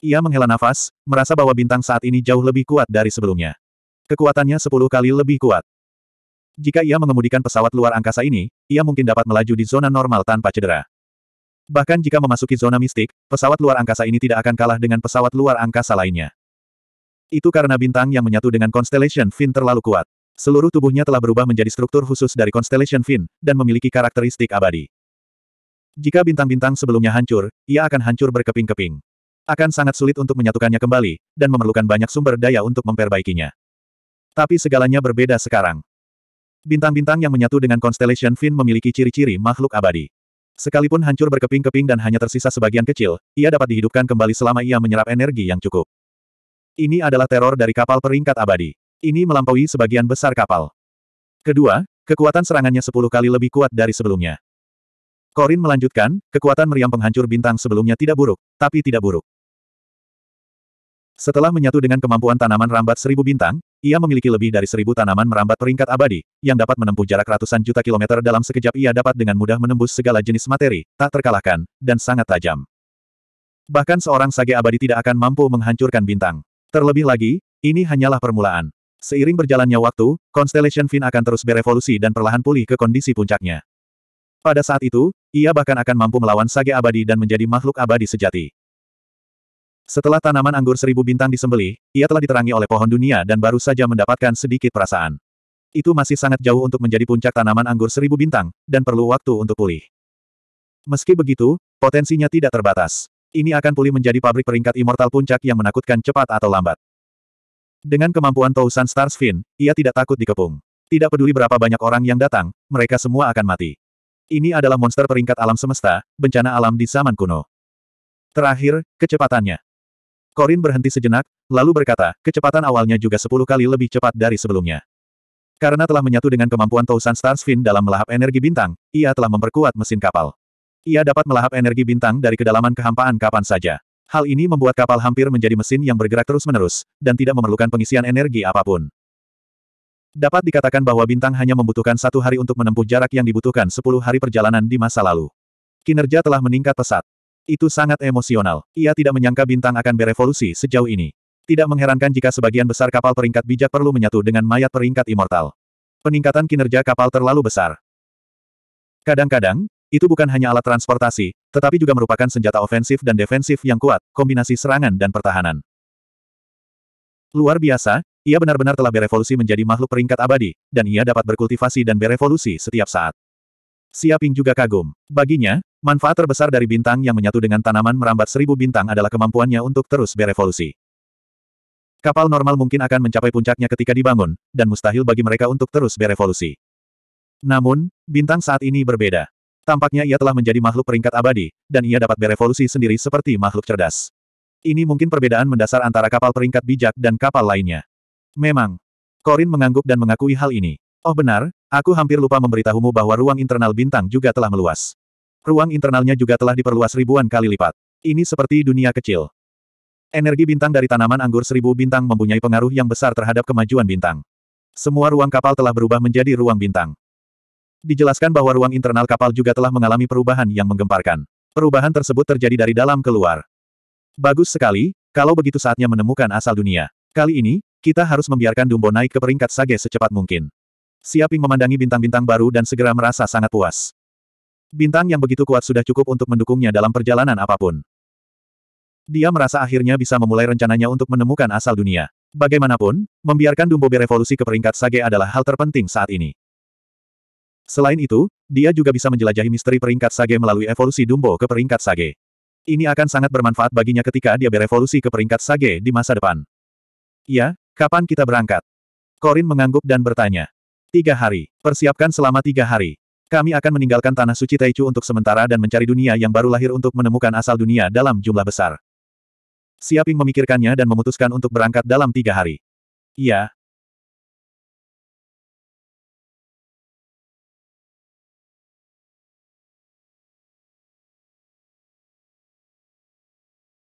Speaker 1: Ia menghela nafas, merasa bahwa bintang saat ini jauh lebih kuat dari sebelumnya. Kekuatannya sepuluh kali lebih kuat. Jika ia mengemudikan pesawat luar angkasa ini, ia mungkin dapat melaju di zona normal tanpa cedera. Bahkan jika memasuki zona mistik, pesawat luar angkasa ini tidak akan kalah dengan pesawat luar angkasa lainnya. Itu karena bintang yang menyatu dengan Constellation Fin terlalu kuat. Seluruh tubuhnya telah berubah menjadi struktur khusus dari Constellation Fin, dan memiliki karakteristik abadi. Jika bintang-bintang sebelumnya hancur, ia akan hancur berkeping-keping. Akan sangat sulit untuk menyatukannya kembali, dan memerlukan banyak sumber daya untuk memperbaikinya. Tapi segalanya berbeda sekarang. Bintang-bintang yang menyatu dengan Constellation Fin memiliki ciri-ciri makhluk abadi. Sekalipun hancur berkeping-keping dan hanya tersisa sebagian kecil, ia dapat dihidupkan kembali selama ia menyerap energi yang cukup. Ini adalah teror dari kapal peringkat abadi. Ini melampaui sebagian besar kapal. Kedua, kekuatan serangannya 10 kali lebih kuat dari sebelumnya. Korin melanjutkan, kekuatan meriam penghancur bintang sebelumnya tidak buruk, tapi tidak buruk. Setelah menyatu dengan kemampuan tanaman rambat seribu bintang, ia memiliki lebih dari seribu tanaman merambat peringkat abadi, yang dapat menempuh jarak ratusan juta kilometer dalam sekejap ia dapat dengan mudah menembus segala jenis materi, tak terkalahkan, dan sangat tajam. Bahkan seorang sage abadi tidak akan mampu menghancurkan bintang. Terlebih lagi, ini hanyalah permulaan. Seiring berjalannya waktu, Constellation Fin akan terus berevolusi dan perlahan pulih ke kondisi puncaknya. Pada saat itu, ia bahkan akan mampu melawan sage abadi dan menjadi makhluk abadi sejati. Setelah tanaman anggur seribu bintang disembelih, ia telah diterangi oleh pohon dunia dan baru saja mendapatkan sedikit perasaan. Itu masih sangat jauh untuk menjadi puncak tanaman anggur seribu bintang, dan perlu waktu untuk pulih. Meski begitu, potensinya tidak terbatas. Ini akan pulih menjadi pabrik peringkat immortal puncak yang menakutkan cepat atau lambat. Dengan kemampuan Tousan Starsfin, ia tidak takut dikepung. Tidak peduli berapa banyak orang yang datang, mereka semua akan mati. Ini adalah monster peringkat alam semesta, bencana alam di zaman kuno. Terakhir, kecepatannya. Korin berhenti sejenak, lalu berkata, kecepatan awalnya juga sepuluh kali lebih cepat dari sebelumnya. Karena telah menyatu dengan kemampuan Tousan Starsfin dalam melahap energi bintang, ia telah memperkuat mesin kapal. Ia dapat melahap energi bintang dari kedalaman kehampaan kapan saja. Hal ini membuat kapal hampir menjadi mesin yang bergerak terus-menerus, dan tidak memerlukan pengisian energi apapun. Dapat dikatakan bahwa bintang hanya membutuhkan satu hari untuk menempuh jarak yang dibutuhkan sepuluh hari perjalanan di masa lalu. Kinerja telah meningkat pesat. Itu sangat emosional. Ia tidak menyangka bintang akan berevolusi sejauh ini. Tidak mengherankan jika sebagian besar kapal peringkat bijak perlu menyatu dengan mayat peringkat immortal. Peningkatan kinerja kapal terlalu besar. Kadang-kadang, itu bukan hanya alat transportasi, tetapi juga merupakan senjata ofensif dan defensif yang kuat, kombinasi serangan dan pertahanan. Luar biasa, ia benar-benar telah berevolusi menjadi makhluk peringkat abadi, dan ia dapat berkultivasi dan berevolusi setiap saat. Siaping juga kagum. Baginya, Manfaat terbesar dari bintang yang menyatu dengan tanaman merambat seribu bintang adalah kemampuannya untuk terus berevolusi. Kapal normal mungkin akan mencapai puncaknya ketika dibangun, dan mustahil bagi mereka untuk terus berevolusi. Namun, bintang saat ini berbeda. Tampaknya ia telah menjadi makhluk peringkat abadi, dan ia dapat berevolusi sendiri seperti makhluk cerdas. Ini mungkin perbedaan mendasar antara kapal peringkat bijak dan kapal lainnya. Memang. Korin mengangguk dan mengakui hal ini. Oh benar, aku hampir lupa memberitahumu bahwa ruang internal bintang juga telah meluas. Ruang internalnya juga telah diperluas ribuan kali lipat. Ini seperti dunia kecil. Energi bintang dari tanaman anggur seribu bintang mempunyai pengaruh yang besar terhadap kemajuan bintang. Semua ruang kapal telah berubah menjadi ruang bintang. Dijelaskan bahwa ruang internal kapal juga telah mengalami perubahan yang menggemparkan. Perubahan tersebut terjadi dari dalam ke luar. Bagus sekali, kalau begitu saatnya menemukan asal dunia. Kali ini, kita harus membiarkan Dumbo naik ke peringkat Sage secepat mungkin. Siaping memandangi bintang-bintang baru dan segera merasa sangat puas. Bintang yang begitu kuat sudah cukup untuk mendukungnya dalam perjalanan apapun. Dia merasa akhirnya bisa memulai rencananya untuk menemukan asal dunia. Bagaimanapun, membiarkan Dumbo berevolusi ke peringkat Sage adalah hal terpenting saat ini. Selain itu, dia juga bisa menjelajahi misteri peringkat Sage melalui evolusi Dumbo ke peringkat Sage. Ini akan sangat bermanfaat baginya ketika dia berevolusi ke peringkat Sage di masa depan. Ya, kapan kita berangkat? Korin mengangguk dan bertanya. Tiga hari. Persiapkan selama tiga hari. Kami akan meninggalkan tanah suci Taichu untuk sementara dan mencari dunia yang baru lahir untuk menemukan asal dunia dalam jumlah besar. Siaping memikirkannya dan memutuskan untuk berangkat dalam tiga hari. Iya,